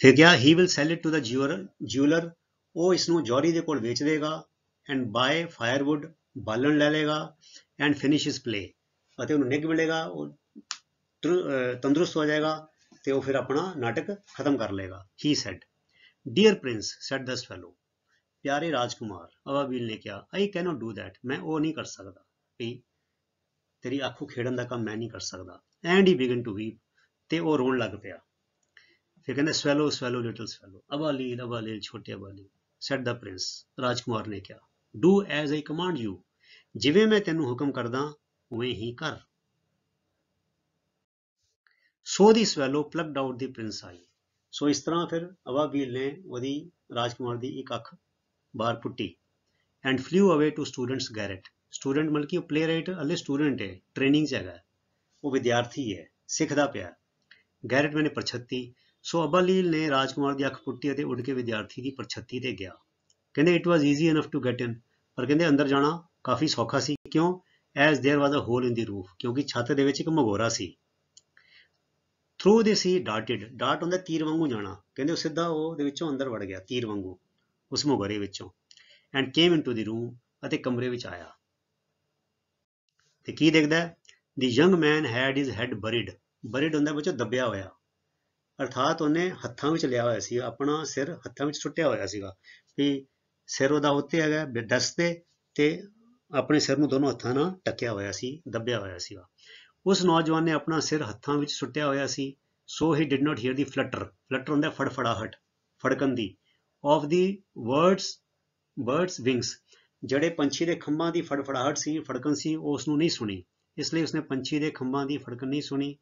ਫਿਰ ਗਿਆ he will sell it to the jeweller jeweller ਉਹ ਇਸ ਨੂੰ ਜੌਰੀ ਦੇ ਕੋਲ ਵੇਚ ਦੇਗਾ ਐਂਡ ਬਾਏ ਫਾਇਰਵੁੱਡ ਬਾਲਣ ਲੈ ਲੇਗਾ ਐਂਡ ਫਿਨਿਸ਼ ਹਿਸ ਪਲੇ ਅਤੇ ਉਹਨੂੰ ਨਿੱਘ ਮਿਲੇਗਾ ਉਹ ਤੰਦਰੁਸਤ ਹੋ ਜਾਏਗਾ ਤੇ ਉਹ ਫਿਰ ਆਪਣਾ ਨਾਟਕ ਖਤਮ ਕਰ ਲੇਗਾ he said dear prince said the swallow ਪਿਆਰੇ ਰਾਜਕੁਮਾਰ ਅਬਾਬੀਲ ਨੇ ਕਿਹਾ ਆਈ ਕੈਨੋਟ ਡੂ ਥੈਟ ਮੈਂ ਉਹ ਨਹੀਂ ਕਰ ਸਕਦਾ ਵੀ ਤੇਰੀ ਅੱਖੋਂ ਖੇੜਨ ਦਾ ਕੰਮ ਮੈਂ ਨਹੀਂ ਕਰ ਸਕਦਾ and he began to weep ਤੇ ਉਹ ਰੋਣ ਲੱਗ ਪਿਆ ਫਿਰ ਕਹਿੰਦੇ ਸਵੈਲੋ ਸਵੈਲੋ ਲਿਟਲ ਸਵੈਲੋ ਅਬਾਲੀਲ ਅਬਾਲੀਲ ਛੋਟੇ ਅਬਾਲੀਲ ਸੈਡ ਦਾ ਪ੍ਰਿੰਸ ਰਾਜਕੁਮਾਰ ਨੇ ਕਿਹਾ do as I command you ਜਿਵੇਂ ਮੈਂ ਤੈਨੂੰ ਹੁਕਮ ਕਰਦਾ ਉਵੇਂ ਹੀ ਕਰ so the swallow plucked out the prince eye so ਇਸ ਤਰ੍ਹਾਂ ਫਿਰ ਅਬਾਬੀਲ ਨੇ ਉਹਦੀ ਰਾਜਕੁਮਾਰ ਦੀ ਇੱਕ ਅੱਖ ਬਾਹਰ ਪੁੱਟੀ and flew away to students garret student ਮਤਲਬ ਕਿ ਉਹ ਪਲੇ ਰਾਈਟ ਅਲੇ ਸਟੂਡੈਂਟ ਹੈ ਟ੍ਰੇਨਿੰਗ ਜਗਾ ਉਹ ਵਿਦਿਆਰਥੀ ਹੈ ਸਿੱਖਦਾ ਪਿਆ ਗੈਰਟ ਮੈਨੇ ਪਰਛੱਤੀ ਸੋ ਅਬਾਲੀਲ ਨੇ ਰਾਜਕੁਮਾਰ ਦੀ ਅੱਖ ਪੁੱਟੀ ਅਤੇ ਉੱਡ ਕੇ ਵਿਦਿਆਰਥੀ ਦੀ ਪਰਛੱਤੀ ਤੇ ਗਿਆ ਕਹਿੰਦੇ it was easy enough to get in ਪਰ ਕਹਿੰਦੇ ਅੰਦਰ ਜਾਣਾ ਕਾਫੀ ਸੌਖਾ ਸੀ ਕਿਉਂ as there was a hole in the roof ਕਿਉਂਕਿ ਛੱਤ ਦੇ ਵਿੱਚ ਇੱਕ ਮਗੋਰਾ ਸੀ ਥਰੂ ਦੇ ਸੀ ਡਾਟਡ ਡਾਟ ਹੁੰਦਾ ਤੀਰ ਵਾਂਗੂ ਜਾਣਾ ਕਹਿੰਦੇ ਉਹ ਸਿੱਧਾ ਉਹ ਦੇ ਵਿੱਚੋਂ ਅੰਦਰ ਵੜ ਗਿਆ ਤੀਰ ਵਾਂਗੂ ਉਸ ਮੁਗਰੇ ਵਿੱਚੋਂ and came into the room ਅਤੇ ਕਮਰੇ ਵਿੱਚ ਆਇਆ ਤੇ ਕੀ ਦੇਖਦਾ ਹੈ the young man had his head buried buried ਹੁੰਦਾ ਬੱਚੋ ਦੱਬਿਆ ਹੋਇਆ ਅਰਥਾਤ ਉਹਨੇ ਹੱਥਾਂ ਵਿੱਚ ਲਿਆ ਹੋਇਆ ਸੀ ਆਪਣਾ ਸਿਰ ਹੱਥਾਂ ਵਿੱਚ ਛੁੱਟਿਆ ਹੋਇਆ ਸੀਗਾ ਵੀ ਸਿਰ ਉਹਦਾ ਉੱਤੇ ਹੈਗਾ ਦਸਤੇ ਤੇ ਆਪਣੇ ਸਿਰ ਨੂੰ ਦੋਨੋਂ ਹੱਥਾਂ ਨਾਲ ਟੱਕਿਆ ਹੋਇਆ ਸੀ ਦੱਬਿਆ ਹੋਇਆ ਸੀਗਾ ਉਸ ਨੌਜਵਾਨ ਨੇ ਆਪਣਾ ਸਿਰ ਹੱਥਾਂ ਵਿੱਚ ਛੁੱਟਿਆ ਹੋਇਆ ਸੀ ਸੋ ਹੀ did not here the flutter flutter ਹੁੰਦਾ ਫੜਫੜਾਹਟ ਫੜਕਣ ਦੀ of the words birds wings ਜਿਹੜੇ ਪੰਛੀ ਦੇ ਖੰਭਾਂ ਦੀ ਫੜਫੜਾਹਟ ਸੀ ਫੜਕਣ ਸੀ ਉਸ ਨੂੰ ਨਹੀਂ ਸੁਣੀ ਇਸ ਲਈ ਉਸਨੇ ਪੰਛੀ ਦੇ ਖੰਭਾਂ ਦੀ ਫੜਕਣ ਨਹੀਂ ਸੁਣੀ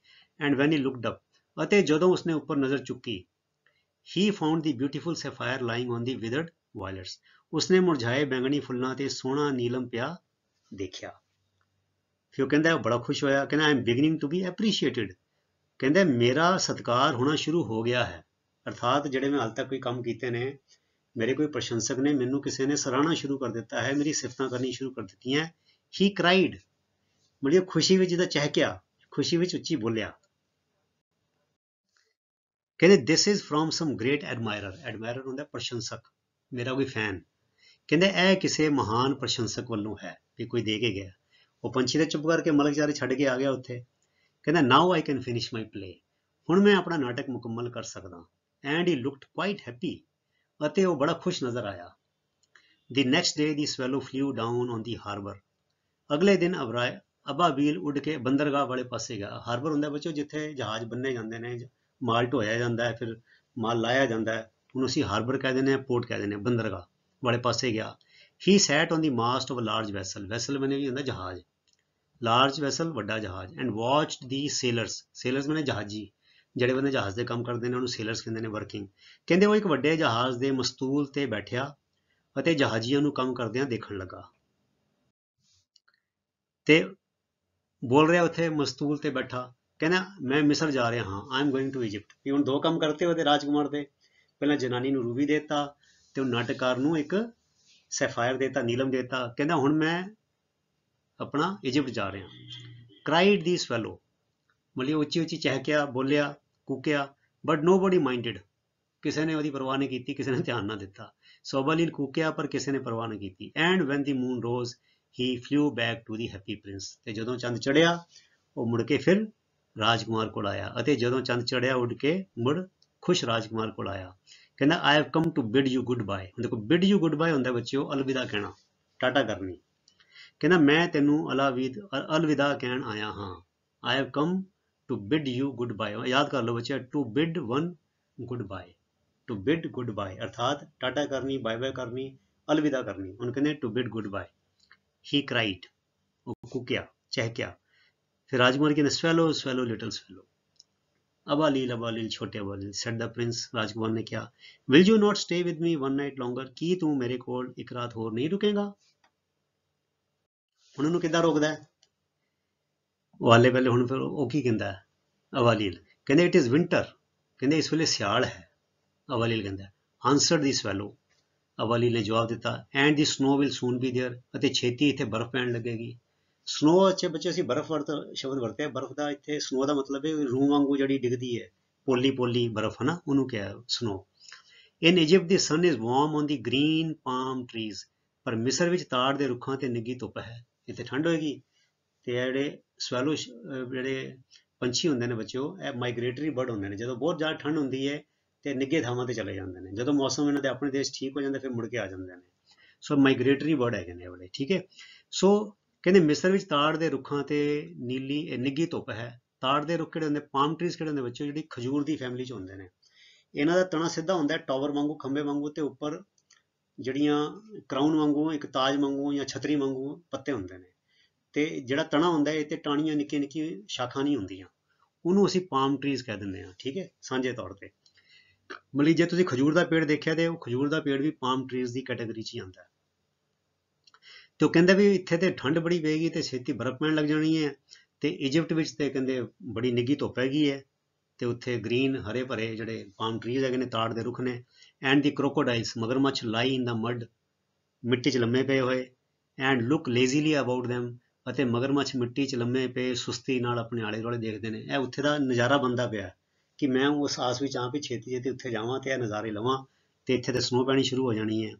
and when he looked up ਅਤੇ ਜਦੋਂ ਉਸਨੇ ਉੱਪਰ ਨਜ਼ਰ ਚੁੱਕੀ he found the beautiful sapphire lying on the withered violets ਉਸਨੇ ਮੁਰਝਾਏ ਬੈਂਗਣੀ ਫੁੱਲਾਂ ਤੇ ਸੋਹਣਾ ਨੀਲਮ ਪਿਆ ਦੇਖਿਆ ਫਿਰ ਕਹਿੰਦਾ ਬੜਾ ਖੁਸ਼ ਹੋਇਆ ਕਹਿੰਦਾ I'm beginning to be appreciated ਕਹਿੰਦਾ ਮੇਰਾ ਸਤਕਾਰ ਹੋਣਾ ਸ਼ੁਰੂ ਹੋ ਗਿਆ ਹੈ ਅਰਥਾਤ ਜਿਹੜੇ ਮੈਂ ਹਾਲ ਤੱਕ ਕੋਈ ਕੰਮ ਕੀਤੇ ਨੇ ਮੇਰੇ ਕੋਈ ਪ੍ਰਸ਼ੰਸਕ ਨੇ ਮੈਨੂੰ ਕਿਸੇ ਨੇ ਸਰਾਹਣਾ ਸ਼ੁਰੂ ਕਰ ਦਿੱਤਾ ਹੈ ਮੇਰੀ ਸਿਫਤਾਂ ਕਰਨੀ ਸ਼ੁਰੂ ਕਰ ਦਿੱਤੀਆਂ ਹੀ ਕ੍ਰਾਈਡ ਮੜੀ ਖੁਸ਼ੀ ਵਿੱਚ ਜਿਹਦਾ ਚਹਿਕਿਆ ਖੁਸ਼ੀ ਵਿੱਚ ਉੱਚੀ ਬੋਲਿਆ ਕਹਿੰਦੇ this is from some great admirer admirer ਹੁੰਦਾ ਪ੍ਰਸ਼ੰਸਕ ਮੇਰਾ ਕੋਈ ਫੈਨ ਕਹਿੰਦੇ ਇਹ ਕਿਸੇ ਮਹਾਨ ਪ੍ਰਸ਼ੰਸਕ ਵੱਲੋਂ ਹੈ ਵੀ ਕੋਈ ਦੇ ਕੇ ਗਿਆ ਉਹ ਪੰਛੀ ਦੇ ਚੁੱਪ ਕਰਕੇ ਮਲਕ ਜਾਰੇ ਛੱਡ ਕੇ ਆ ਗਿਆ ਉੱਥੇ ਕਹਿੰਦਾ now I can finish my play ਹੁਣ ਮੈਂ ਆਪਣਾ ਨਾਟਕ ਮੁਕੰਮਲ ਕਰ ਸਕਦਾ and he looked quite happy ਅਤੇ ਉਹ ਬੜਾ ਖੁਸ਼ ਨਜ਼ਰ ਆਇਆ the next day the swallow flew down on the harbour ਅਗਲੇ ਦਿਨ ਅਬਰਾਏ ਅਬਾਬੀਲ ਉੱਡ ਕੇ ਬੰਦਰਗਾਹ ਵਾਲੇ ਪਾਸੇ ਗਿਆ ਹਾਰਬਰ ਹੁੰਦਾ ਬੱਚੋ ਜਿੱਥੇ ਜਹਾਜ਼ ਬੰਨੇ ਜਾਂਦੇ ਨੇ ਮਾਲ ਢੋਇਆ ਜਾਂਦਾ ਹੈ ਫਿਰ ਮਾਲ ਲਾਇਆ ਜਾਂਦਾ ਹੈ ਉਹਨੂੰ ਅਸੀਂ ਹਾਰਬਰ ਕਹਿ ਦਿੰਦੇ ਆ ਪੋਰਟ ਕਹਿ ਦਿੰਦੇ ਆ ਬੰਦਰਗਾਹ ਵਾਲੇ ਪਾਸੇ ਗਿਆ ਹੀ sat on the mast of a large vessel vessel ਮੈਨੇ ਵੀ ਹੁੰਦਾ ਜਹਾਜ਼ ਲਾਰਜ ਵੈਸਲ ਵੱਡਾ ਜਹਾਜ਼ and watched the sailors sailors ਮੈਨੇ ਜਹਾਜੀ ਜਿਹੜੇ ਬੰਦੇ ਜਹਾਜ਼ ਦੇ ਕੰਮ ਕਰਦੇ ਨੇ ਉਹਨੂੰ ਸੇਲਰਸ ਕਹਿੰਦੇ ਨੇ ਵਰਕਿੰਗ ਕਹਿੰਦੇ ਉਹ ਇੱਕ ਵੱਡੇ ਜਹਾਜ਼ ਦੇ ਮਸਤੂਲ ਤੇ ਬੈਠਿਆ ਅਤੇ ਜਹਾਜ਼ੀਆਂ ਨੂੰ ਕੰਮ ਕਰਦਿਆਂ ਦੇਖਣ ਲੱਗਾ ਤੇ ਬੋਲ ਰਿਹਾ ਉੱਥੇ ਮਸਤੂਲ ਤੇ ਬੈਠਾ ਕਹਿੰਦਾ ਮੈਂ ਮਿਸਰ ਜਾ ਰਿਹਾ ਹਾਂ ਆਈ ਗੋਇੰਗ ਟੂ ਇਜੀਪਟ ਇਹ ਹੁਣ ਦੋ ਕੰਮ ਕਰਤੇ ਉਹਦੇ ਰਾਜਕੁਮਾਰ ਦੇ ਪਹਿਲਾਂ ਜਨਾਨੀ ਨੂੰ ਰੂਬੀ ਦਿੱਤਾ ਤੇ ਉਹ ਨਟਕਾਰ ਨੂੰ ਇੱਕ ਸੈਫਾਇਰ ਦਿੱਤਾ ਨੀਲਮ ਦਿੱਤਾ ਕਹਿੰਦਾ ਹੁਣ ਮੈਂ ਆਪਣਾ ਇਜੀਪਟ ਜਾ ਰਿਹਾ ਕ੍ਰਾਈਡ ਦੀ ਸਵੈਲੋ ਮਲੀ ਉੱਚੀ ਉੱਚੀ ਚਹਿਕਿਆ ਬੋਲਿਆ ਕੂਕਿਆ ਬਟ ਨੋਬਡੀ ਮਾਈਂਡਡ ਕਿਸੇ ਨੇ ਉਹਦੀ ਪਰਵਾਹ ਨਹੀਂ ਕੀਤੀ ਕਿਸੇ ਨੇ ਧਿਆਨ ਨਾ ਦਿੱਤਾ ਸੋਬਾਲੀਨ ਕੂਕਿਆ ਪਰ ਕਿਸੇ ਨੇ ਪਰਵਾਹ ਨਹੀਂ ਕੀਤੀ and when the moon rose he flew back to the happy prince ਤੇ ਜਦੋਂ ਚੰਦ ਚੜਿਆ ਉਹ ਮੁੜ ਕੇ ਫਿਰ ਰਾਜਕੁਮਾਰ ਕੋਲ ਆਇਆ ਅਤੇ ਜਦੋਂ ਚੰਦ ਚੜਿਆ ਉੱਡ ਕੇ ਮੁੜ ਖੁਸ਼ ਰਾਜਕੁਮਾਰ ਕੋਲ ਆਇਆ ਕਹਿੰਦਾ I have come to bid you goodbye ਦੇਖੋ ਬਿਡ ਯੂ ਗੁੱਡ ਬਾਏ ਹੁੰਦਾ ਬੱਚਿਓ ਅਲਵਿਦਾ ਕਹਿਣਾ ਟਾਟਾ ਕਰਨੀ ਕਹਿੰਦਾ ਮੈਂ ਤੈਨੂੰ ਅਲਾਵਿਦ ਅਲਵਿਦਾ ਕਹਿਣ ਆਇਆ ਹਾਂ I have come to bid you goodbye याद कर लो बच्चे to bid one goodbye to bid goodbye अर्थात टाटा करनी बाय बाय करनी अलविदा करनी उनके ने to bid goodbye he cried वो कुकिया चहकिया फिर राजकुमार के स्वेलो स्वेलो लिटिल स्वेलो अबालील अबालील छोटे अबालील सेट द प्रिंस राजकुमार ने क्या will you not stay with me one night longer ਕੀ ਤੂੰ ਮੇਰੇ ਕੋਲ ਇੱਕ ਰਾਤ ਹੋਰ ਨਹੀਂ ਰੁਕੇਗਾ ਹੁਣ ਉਹਨੂੰ ਕਿੱਦਾਂ ਰੋਕਦਾ ਹੈ ਵਾਲੇ ਵੇਲੇ ਹੁਣ ਫਿਰ ਉਹ ਕੀ ਕਹਿੰਦਾ ਅਵਾਲੀਲ ਕਹਿੰਦੇ ਇਟ ਇਜ਼ ਵਿੰਟਰ ਕਹਿੰਦੇ ਇਸ ਵੇਲੇ ਸਿਆਲ ਹੈ ਅਵਾਲੀਲ ਕਹਿੰਦਾ ਆਨਸਰ ਦੀ ਸਵੈਲੋ ਅਵਾਲੀਲ ਨੇ ਜਵਾਬ ਦਿੱਤਾ and the snow will soon be there ਅਤੇ ਛੇਤੀ ਇੱਥੇ ਬਰਫ਼ ਪੈਣ ਲੱਗੇਗੀ ਸਨੋ ਅੱਛੇ ਬੱਚੇ ਅਸੀਂ ਬਰਫ਼ ਵਰਤ ਸ਼ਬਦ ਵਰਤੇ ਬਰਫ਼ ਦਾ ਇੱਥੇ ਸਨੋ ਦਾ ਮਤਲਬ ਹੈ ਰੂਹ ਵਾਂਗੂ ਜਿਹੜੀ ਡਿੱਗਦੀ ਹੈ ਪੋਲੀ ਪੋਲੀ ਬਰਫ਼ ਹਨਾ ਉਹਨੂੰ ਕਿਹਾ snow in Egypt the sun is warm on the green palm trees ਪਰ ਮਿਸਰ ਵਿੱਚ ਤਾੜ ਦੇ ਰੁੱਖਾਂ ਤੇ ਨਿੱਗੀ ਧੁੱਪ ਹੈ ਇੱਥੇ ਠੰਡ ਹੋਏਗੀ ਤੇ ਇਹ ਜਿਹੜੇ ਸਵੈਲੋ ਜਿਹੜੇ ਪੰਛੀ ਹੁੰਦੇ ਨੇ ਬੱਚਿਓ ਇਹ ਮਾਈਗ੍ਰੇਟਰੀ ਬਰਡ ਹੁੰਦੇ ਨੇ ਜਦੋਂ ਬਹੁਤ ਜ਼ਿਆਦਾ ਠੰਡ ਹੁੰਦੀ ਹੈ ਤੇ ਨਿੱਗੇ ਥਾਵਾਂ ਤੇ ਚਲੇ ਜਾਂਦੇ ਨੇ ਜਦੋਂ ਮੌਸਮ ਇਹਨਾਂ ਦੇ ਆਪਣੇ ਦੇਸ਼ ਠੀਕ ਹੋ ਜਾਂਦਾ ਫਿਰ ਮੁੜ ਕੇ ਆ ਜਾਂਦੇ ਨੇ ਸੋ ਮਾਈਗ੍ਰੇਟਰੀ ਬਰਡ ਹੈ ਕਹਿੰਦੇ ਬੜੇ ਠੀਕ ਹੈ ਸੋ ਕਹਿੰਦੇ ਮਿਸਰ ਵਿੱਚ ਤਾੜ ਦੇ ਰੁੱਖਾਂ ਤੇ ਨੀਲੀ ਨਿੱਗੀ ਧੁੱਪ ਹੈ ਤਾੜ ਦੇ ਰੁੱਖ ਕਿਹੜੇ ਹੁੰਦੇ ਪਾਮ ਟਰੀਜ਼ ਕਿਹੜੇ ਹੁੰਦੇ ਬੱਚਿਓ ਜਿਹੜੀ ਖਜੂਰ ਦੀ ਫੈਮਿਲੀ ਚ ਹੁੰਦੇ ਨੇ ਇਹਨਾਂ ਦਾ ਤਣਾ ਸਿੱਧਾ ਹੁੰਦਾ ਟਾਵਰ ਵਾਂਗੂ ਖੰਭੇ ਵਾਂਗੂ ਤੇ ਉੱਪਰ ਜਿਹੜੀਆਂ ਕਰਾਊਨ ਵਾਂਗੂ ਇੱਕ ਤਾਜ ਵਾਂਗੂ ਜਾਂ ਛਤਰੀ ਵਾਂਗੂ ਪੱਤੇ ਹੁੰਦੇ ਨੇ ਤੇ ਜਿਹੜਾ ਤਣਾ ਹੁੰਦਾ ਹੈ ਇਹ ਤੇ ਟਾਣੀਆਂ ਨਿੱਕੇ ਨਿੱਕੇ ਸ਼ਾਖਾਂ ਨਹੀਂ ਹੁੰਦੀਆਂ ਉਹਨੂੰ ਅਸੀਂ ਪਾਮ ਟਰੀਜ਼ ਕਹਿ ਦਿੰਦੇ ਹਾਂ ਠੀਕ ਹੈ ਸਾਂਝੇ ਤੌਰ ਤੇ ਲਈ ਜੇ ਤੁਸੀਂ ਖਜੂਰ ਦਾ ਪੇੜ ਦੇਖਿਆ ਤੇ ਉਹ ਖਜੂਰ ਦਾ ਪੇੜ ਵੀ ਪਾਮ ਟਰੀਜ਼ ਦੀ ਕੈਟਾਗਰੀ 'ਚ ਹੀ ਆਉਂਦਾ ਤੇ ਉਹ ਕਹਿੰਦਾ ਵੀ ਇੱਥੇ ਤੇ ਠੰਡ ਬੜੀ ਪੈਗੀ ਤੇ ਛੇਤੀ ਬਰਫ਼ ਪੈਣ ਲੱਗ ਜਾਣੀ ਹੈ ਤੇ ਇਜੀਪਟ ਵਿੱਚ ਤੇ ਕਹਿੰਦੇ ਬੜੀ ਨਿੱਗੀ ਧੁੱਪ ਹੈਗੀ ਹੈ ਤੇ ਉੱਥੇ ਗ੍ਰੀਨ ਹਰੇ ਭਰੇ ਜਿਹੜੇ ਪਾਮ ਟਰੀਜ਼ ਹੈਗੇ ਨੇ ਤਾੜ ਦੇ ਰੁੱਖ ਨੇ ਐਂਡ ਦੀ ਕ੍ਰੋਕੋਡਾਈਲਸ ਮਗਰਮੱਛ ਲਾਈ ਇਨ ਦਾ ਮੱਡ ਮਿੱਟੀ 'ਚ ਲੰਮੇ ਪਏ ਹੋਏ and look lazily about them ਅਤੇ ਮਗਰਮੱਛ ਮਿੱਟੀ 'ਚ ਲੰਮੇ ਪਏ ਸੁਸਤੀ ਨਾਲ ਆਪਣੇ ਆਲੇ ਦੁਆਲੇ ਦੇਖਦੇ ਨੇ ਇਹ ਉੱਥੇ ਦਾ ਨਜ਼ਾਰਾ ਬੰਦਾ ਪਿਆ ਕਿ ਮੈਂ ਉਸ ਆਸ ਵਿੱਚ ਆਂ ਵੀ ਛੇਤੀ ਤੇ ਉੱਥੇ ਜਾਵਾਂ ਤੇ ਇਹ ਨਜ਼ਾਰੇ ਲਵਾਂ ਤੇ ਇੱਥੇ ਤੇ ਸਨੋ ਪੈਣੀ ਸ਼ੁਰੂ ਹੋ ਜਾਣੀ ਹੈ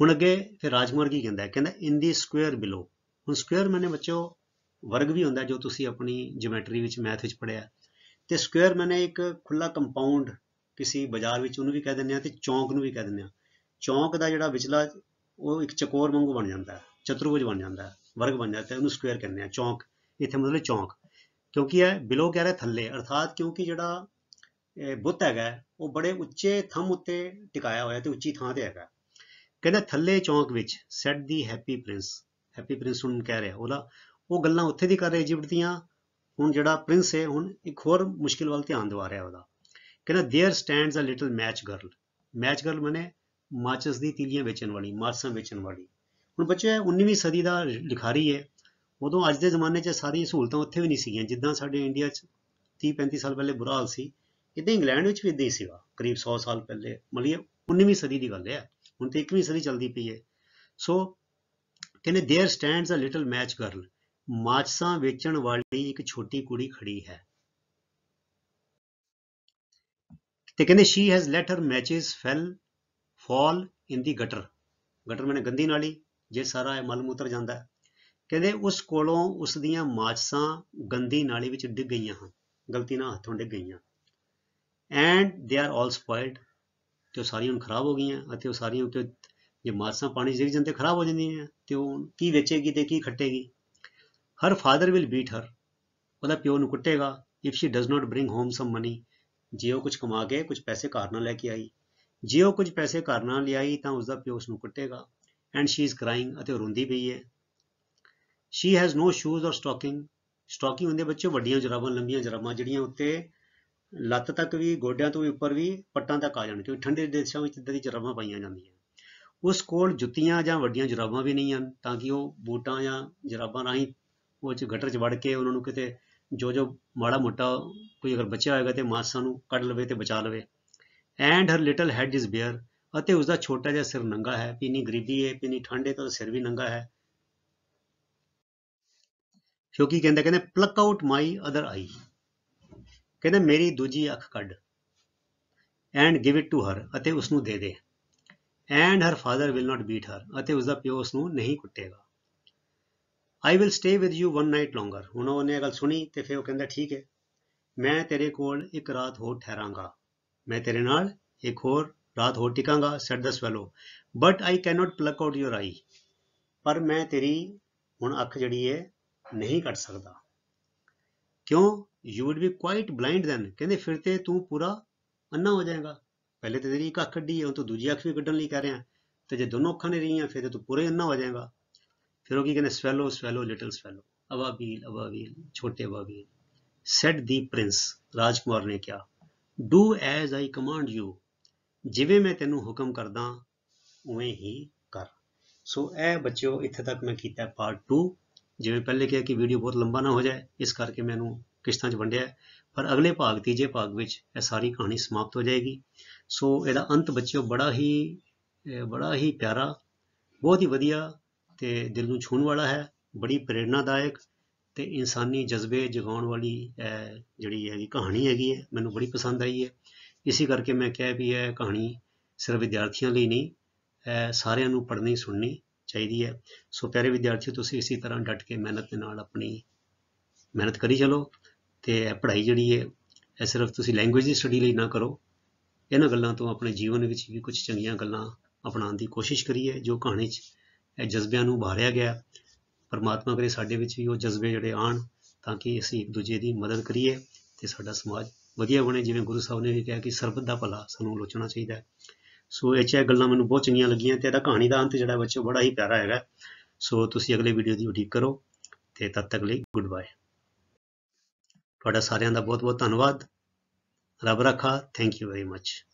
ਹੁਣ ਅੱਗੇ ਫਿਰ ਰਾਜਕੁਮਾਰ ਕੀ ਕਹਿੰਦਾ ਕਹਿੰਦਾ ਇਨ ਦੀ ਸਕੁਅਰ ਬਿਲੋ ਹੁਣ ਸਕੁਅਰ ਮੈਨੇ ਬੱਚੋ ਵਰਗ ਵੀ ਹੁੰਦਾ ਜੋ ਤੁਸੀਂ ਆਪਣੀ ਜਿਓਮੈਟਰੀ ਵਿੱਚ ਮੈਥ ਵਿੱਚ ਪੜਿਆ ਤੇ ਸਕੁਅਰ ਮੈਨੇ ਇੱਕ ਖੁੱਲਾ ਕੰਪਾਊਂਡ ਕਿਸੇ ਬਾਜ਼ਾਰ ਵਿੱਚ ਉਹਨੂੰ ਵੀ ਕਹਿ ਦਿੰਦੇ ਆ ਤੇ ਚੌਂਕ ਨੂੰ ਵੀ ਕਹਿ ਦਿੰਦੇ ਆ ਚੌਂਕ ਦਾ ਜਿਹੜਾ ਵਿਚਲਾ ਉਹ ਇੱਕ ਚਕੋਰ ਵਾਂਗੂ ਬਣ ਜਾਂਦਾ ਚਤੁਰਭੁਜ ਬਣ ਜਾਂਦਾ ਵਰਗ ਬਣ ਜਾਂਦਾ ਹੈ ਉਹਨੂੰ ਸਕੁਅਰ ਕਹਿੰਦੇ ਆ ਚੌਂਕ ਇੱਥੇ ਮਤਲਬ ਚੌਂਕ ਕਿਉਂਕਿ ਇਹ ਬਿਲੋ ਕਹਿ ਰਿਹਾ ਥੱਲੇ ਅਰਥਾਤ ਕਿਉਂਕਿ ਜਿਹੜਾ ਬੁੱਤ ਹੈਗਾ ਉਹ ਬੜੇ ਉੱਚੇ ਥੰਮ ਉੱਤੇ ਟਿਕਾਇਆ ਹੋਇਆ ਤੇ ਉੱਚੀ ਥਾਂ ਤੇ ਹੈਗਾ ਕਹਿੰਦਾ ਥੱਲੇ ਚੌਂਕ ਵਿੱਚ sat the happy prince happy prince ਨੂੰ ਕਹਿ ਰਿਹਾ ਉਹਦਾ ਉਹ ਗੱਲਾਂ ਉੱਥੇ ਦੀ ਕਰ ਰਿਹਾ ਜਿਵੇਂ ਦੀਆਂ ਹੁਣ ਜਿਹੜਾ ਪ੍ਰਿੰਸ ਹੈ ਹੁਣ ਇੱਕ ਹੋਰ ਮੁਸ਼ਕਿਲ ਵੱਲ ਧਿਆਨ ਦਿਵਾ ਰਿਹਾ ਉਹਦਾ ਕਹਿੰਦਾ there stands a little match girl match girl ਮਨੇ ਮਾਚਸ ਦੀ ਤੀਲੀਆਂ ਵੇਚਣ ਵਾਲੀ ਮਾਰਸਾਂ ਵੇਚਣ ਵਾਲੀ ਹੁਣ ਬੱਚੇ 19ਵੀਂ ਸਦੀ ਦਾ ਲਿਖਾਰੀ ਹੈ ਉਦੋਂ ਅੱਜ ਦੇ ਜ਼ਮਾਨੇ 'ਚ ਸਾਰੀਆਂ ਸਹੂਲਤਾਂ ਉੱਥੇ ਵੀ ਨਹੀਂ ਸੀਗੀਆਂ ਜਿੱਦਾਂ ਸਾਡੇ ਇੰਡੀਆ 'ਚ 30 35 ਸਾਲ ਪਹਿਲੇ ਬੁਰਾ ਹਾਲ ਸੀ ਇਦਾਂ ਇੰਗਲੈਂਡ ਵਿੱਚ ਵੀ ਇਦਾਂ ਹੀ ਸੀਗਾ ਕਰੀਬ 100 ਸਾਲ ਪਹਿਲੇ ਮਤਲਬ 19ਵੀਂ ਸਦੀ ਦੀ ਗੱਲ ਹੈ ਹੁਣ ਤੇ 21ਵੀਂ ਸਦੀ ਚੱਲਦੀ ਪਈ ਹੈ ਸੋ ਕਹਿੰਦੇ there stands a little match girl ਮਾਚਸਾਂ ਵੇਚਣ ਵਾਲੀ ਇੱਕ ਛੋਟੀ ਕੁੜੀ ਖੜੀ ਹੈ ਤੇ ਕਹਿੰਦੇ she has let her matches fell fall in the gutter gutter ਮੈਨੇ ਗੰਦੀ ਨਾਲੀ ਜੇ ਸਾਰਾ ਇਹ ਮਲ ਮੂਤਰ ਜਾਂਦਾ ਹੈ ਕਹਿੰਦੇ ਉਸ ਕੋਲੋਂ ਉਸ ਦੀਆਂ ਮਾਚਸਾਂ ਗੰਦੀ ਨਾਲੀ ਵਿੱਚ ਡਿੱਗ ਗਈਆਂ ਹਨ ਗਲਤੀ ਨਾਲ ਹੱਥੋਂ ਡਿੱਗ ਗਈਆਂ and they are all spoiled ਤੇ ਉਹ ਸਾਰੀਆਂ ਖਰਾਬ ਹੋ ਗਈਆਂ ਅਤੇ ਉਹ ਸਾਰੀਆਂ ਤੇ ਜੇ ਮਾਚਸਾਂ ਪਾਣੀ ਜਿਹੜੀ ਜਾਂਦੇ ਖਰਾਬ ਹੋ ਜਾਂਦੀਆਂ ਤੇ ਉਹ ਕੀ ਵੇਚੇਗੀ ਤੇ ਕੀ ਖੱਟੇਗੀ her father will beat her ਉਹਦਾ ਪਿਓ ਨੂੰ ਕੁੱਟੇਗਾ if she does not bring home some money ਜੇ ਉਹ ਕੁਝ ਕਮਾ ਕੇ ਕੁਝ ਪੈਸੇ ਘਰ ਨਾਲ ਲੈ ਕੇ ਆਈ ਜੇ ਉਹ ਕੁਝ ਪੈਸੇ ਘਰ ਨਾਲ ਲਿਆਈ ਤਾਂ ਉਸਦਾ ਪਿਓ ਉਸ ਨੂੰ ਕੁੱਟੇਗਾ ਐਂਡ ਸ਼ੀ ਇਜ਼ ਕ੍ਰਾਈਂਗ ਅਤੇ ਰੋਂਦੀ ਪਈ ਹੈ she has no shoes or stocking stocking ਹੁੰਦੇ ਬੱਚੇ ਵੱਡੀਆਂ ਜਰਾਬਾਂ ਲੰਬੀਆਂ ਜਰਾਬਾਂ ਜਿਹੜੀਆਂ ਉੱਤੇ ਲੱਤ ਤੱਕ ਵੀ ਗੋਡਿਆਂ ਤੋਂ ਵੀ ਉੱਪਰ ਵੀ ਪੱਟਾਂ ਤੱਕ ਆ ਜਾਣ ਕਿਉਂਕਿ ਠੰਡੇ ਦੇਸ਼ਾਂ ਵਿੱਚ ਇਦਾਂ ਦੀ ਜਰਾਬਾਂ ਪਾਈਆਂ ਜਾਂਦੀਆਂ ਉਸ ਕੋਲ ਜੁੱਤੀਆਂ ਜਾਂ ਵੱਡੀਆਂ ਜਰਾਬਾਂ ਵੀ ਨਹੀਂ ਹਨ ਤਾਂ ਕਿ ਉਹ ਬੂਟਾਂ ਜਾਂ ਜਰਾਬਾਂ ਰਾਹੀਂ ਉਹ ਚ ਗਟਰ ਚ ਵੜ ਕੇ ਉਹਨਾਂ ਨੂੰ ਕਿਤੇ ਜੋ ਜੋ ਮਾੜਾ ਮੋਟਾ ਕੋਈ ਅਗਰ ਬੱਚਾ ਹੋਏਗਾ ਤੇ ਮਾਸਾਂ ਨੂੰ ਕੱਢ ਲਵੇ ਤੇ ਬਚਾ ਲਵੇ and her little head is bare ਅਤੇ ਉਸ ਦਾ ਛੋਟਾ ਜਿਹਾ ਸਿਰ ਨੰਗਾ ਹੈ ਪੀਨੀ ਗਰੀਬੀ ਹੈ ਪੀਨੀ ਠੰਡੇ ਤੋਂ ਸਿਰ ਵੀ ਨੰਗਾ ਹੈ ਕਿਉਂਕਿ ਕਹਿੰਦਾ ਕਹਿੰਦੇ ਪਲਕ ਆਊਟ ਮਾਈ ਅਦਰ ਆਈ ਕਹਿੰਦਾ ਮੇਰੀ ਦੂਜੀ ਅੱਖ ਕੱਢ and give it to her ਅਤੇ ਉਸ ਨੂੰ ਦੇ ਦੇ and her father will not beat her ਅਤੇ ਉਸ ਦਾ ਪਿਓ ਉਸ ਨੂੰ ਨਹੀਂ ਕੁੱਟੇਗਾ I will stay with you one night longer ਹੁਣ ਉਹਨੇ ਇਹ ਗੱਲ ਸੁਣੀ ਤੇ ਫਿਰ ਉਹ ਕਹਿੰਦਾ ਠੀਕ ਹੈ ਮੈਂ ਤੇਰੇ ਕੋਲ ਇੱਕ ਰਾਤ ਹੋਰ ਠਹਿਰਾਂਗਾ ਮੈਂ ਤੇਰੇ ਨਾਲ ਇੱਕ ਹੋਰ ਰਾਤ ਹੋਰ ਟਿਕਾਂਗਾ said the swallow but I cannot pluck out your eye ਪਰ ਮੈਂ ਤੇਰੀ ਹੁਣ ਅੱਖ ਜਿਹੜੀ ਹੈ ਨਹੀਂ ਕੱਢ ਸਕਦਾ ਕਿਉਂ you would be quite blind then ਕਹਿੰਦੇ ਫਿਰ ਤੇ ਤੂੰ ਪੂਰਾ ਅੰਨਾ ਹੋ ਜਾਏਗਾ ਪਹਿਲੇ ਤੇ ਤੇਰੀ ਇੱਕ ਅੱਖ ਕੱਢੀ ਹੈ ਉਹ ਤੂੰ ਦੂਜੀ ਅੱਖ ਵੀ ਕੱਢਣ ਲਈ ਕਹਿ ਰਿਹਾ ਤੇ ਜੇ ਦੋਨੋਂ ਅੱਖਾਂ ਨਹੀਂ ਰਹੀਆਂ ਫਿਰ ਤੇ ਤੂੰ ਪੂਰੇ ਅੰਨਾ ਹੋ ਜਾਏਗਾ ਫਿਰ ਉਹ ਕੀ ਕਹਿੰਦੇ ਸਵੈਲੋ ਸਵੈਲੋ ਲਿਟਲ ਸਵੈਲੋ ਅਬਾਬੀਲ ਅਬਾਬੀਲ ਛੋਟੇ ਅਬਾਬੀਲ ਸੈਟ ਦੀ ਪ੍ਰਿੰਸ ਰਾਜਕੁਮਾਰ ਨੇ ਕਿਹਾ do as I command you ਜਿਵੇਂ ਮੈਂ ਤੈਨੂੰ ਹੁਕਮ ਕਰਦਾ ਉਵੇਂ ਹੀ ਕਰ ਸੋ ਇਹ ਬੱਚਿਓ ਇੱਥੇ ਤੱਕ ਮੈਂ ਕੀਤਾ ਪਾਰਟ 2 ਜਿਵੇਂ ਪਹਿਲੇ ਕਿਹਾ ਕਿ ਵੀਡੀਓ ਬਹੁਤ ਲੰਬਾ ਨਾ ਹੋ ਜਾਏ ਇਸ ਕਰਕੇ ਮੈਂ ਇਹਨੂੰ ਕਿਸ਼ਤਾਂ 'ਚ ਵੰਡਿਆ ਪਰ ਅਗਲੇ ਭਾਗ ਤੀਜੇ ਭਾਗ ਵਿੱਚ ਇਹ ਸਾਰੀ ਕਹਾਣੀ ਸਮਾਪਤ ਹੋ ਜਾਏਗੀ ਸੋ ਇਹਦਾ ਅੰਤ ਬੱਚਿਓ ਬੜਾ ਹੀ ਬੜਾ ਹੀ ਪਿਆਰਾ ਬਹੁਤ ਹੀ ਵਧੀਆ ਤੇ ਦਿਲ ਨੂੰ ਛੂਹਣ ਵਾਲਾ ਹੈ ਬੜੀ ਪ੍ਰੇਰਣਾਦਾਇਕ ਤੇ ਇਨਸਾਨੀ ਜਜ਼ਬੇ ਜਗਾਉਣ ਵਾਲੀ ਜਿਹੜੀ ਹੈਗੀ ਕਹਾਣੀ ਹੈਗੀ ਹੈ ਮੈਨੂੰ ਬੜੀ ਪਸੰਦ ਆਈ ਹੈ ਇਸੇ ਕਰਕੇ ਮੈਂ ਕਹਿ ਵੀ ਹੈ ਕਹਾਣੀ ਸਿਰਫ ਵਿਦਿਆਰਥੀਆਂ ਲਈ ਨਹੀਂ ਹੈ ਸਾਰਿਆਂ ਨੂੰ ਪੜ੍ਹਨੀ ਸੁਣਨੀ ਚਾਹੀਦੀ ਹੈ ਸੋ ਪਿਆਰੇ ਵਿਦਿਆਰਥੀਓ ਤੁਸੀਂ ਇਸੇ ਤਰ੍ਹਾਂ ਡਟ ਕੇ ਮਿਹਨਤ ਦੇ ਨਾਲ ਆਪਣੀ ਮਿਹਨਤ ਕਰੀ ਚਲੋ ਤੇ ਇਹ ਪੜ੍ਹਾਈ ਜਿਹੜੀ ਹੈ ਇਹ ਸਿਰਫ ਤੁਸੀਂ ਲੈਂਗੁਏਜ ਦੀ ਸਟੱਡੀ ਲਈ ਨਾ ਕਰੋ ਇਹਨਾਂ ਗੱਲਾਂ ਤੋਂ ਆਪਣੇ ਜੀਵਨ ਵਿੱਚ ਵੀ ਕੁਝ ਚੰਗੀਆਂ ਗੱਲਾਂ ਅਪਣਾਉਣ ਦੀ ਕੋਸ਼ਿਸ਼ ਕਰੀਏ ਜੋ ਕਹਾਣੀ 'ਚ ਇਹ ਜਜ਼ਬਿਆਂ ਨੂੰ ਭਾਰਿਆ ਗਿਆ ਪਰਮਾਤਮਾ ਕਰੇ ਸਾਡੇ ਵਿੱਚ ਵੀ ਉਹ ਜਜ਼ਬੇ ਜਿਹੜੇ ਆਣ ਤਾਂ ਕਿ ਅਸੀਂ ਇੱਕ ਦੂਜੇ ਦੀ ਮਦਦ ਕਰੀਏ ਤੇ ਸਾਡਾ ਸਮਾਜ ਵਧੀਆ ਬਣੇ ਜਿਵੇਂ ਗੁਰੂ ਸਾਹਿਬ ਨੇ ਵੀ ਕਿਹਾ ਕਿ ਸਰਬਤ ਦਾ ਭਲਾ ਸਾਨੂੰ ਲੋਚਣਾ ਚਾਹੀਦਾ ਹੈ ਸੋ ਇਹ ਚਾਹ ਗੱਲਾਂ ਮੈਨੂੰ ਬਹੁਤ ਚੰਗੀਆਂ ਲੱਗੀਆਂ ਤੇ ਇਹਦਾ ਕਹਾਣੀ ਦਾ ਅੰਤ ਜਿਹੜਾ ਬੱਚੋ ਬੜਾ ਹੀ ਪਿਆਰਾ ਹੈਗਾ ਸੋ ਤੁਸੀਂ ਅਗਲੇ ਵੀਡੀਓ ਦੀ ਉਡੀਕ ਕਰੋ ਤੇ ਤਦ ਤੱਕ ਲਈ ਗੁੱਡ ਬਾਏ ਤੁਹਾਡਾ ਸਾਰਿਆਂ ਦਾ ਬਹੁਤ ਬਹੁਤ ਧੰਨਵਾਦ ਰੱਬ ਰੱਖਾ ਥੈਂਕ ਯੂ ਵੈਰੀ ਮੱਚ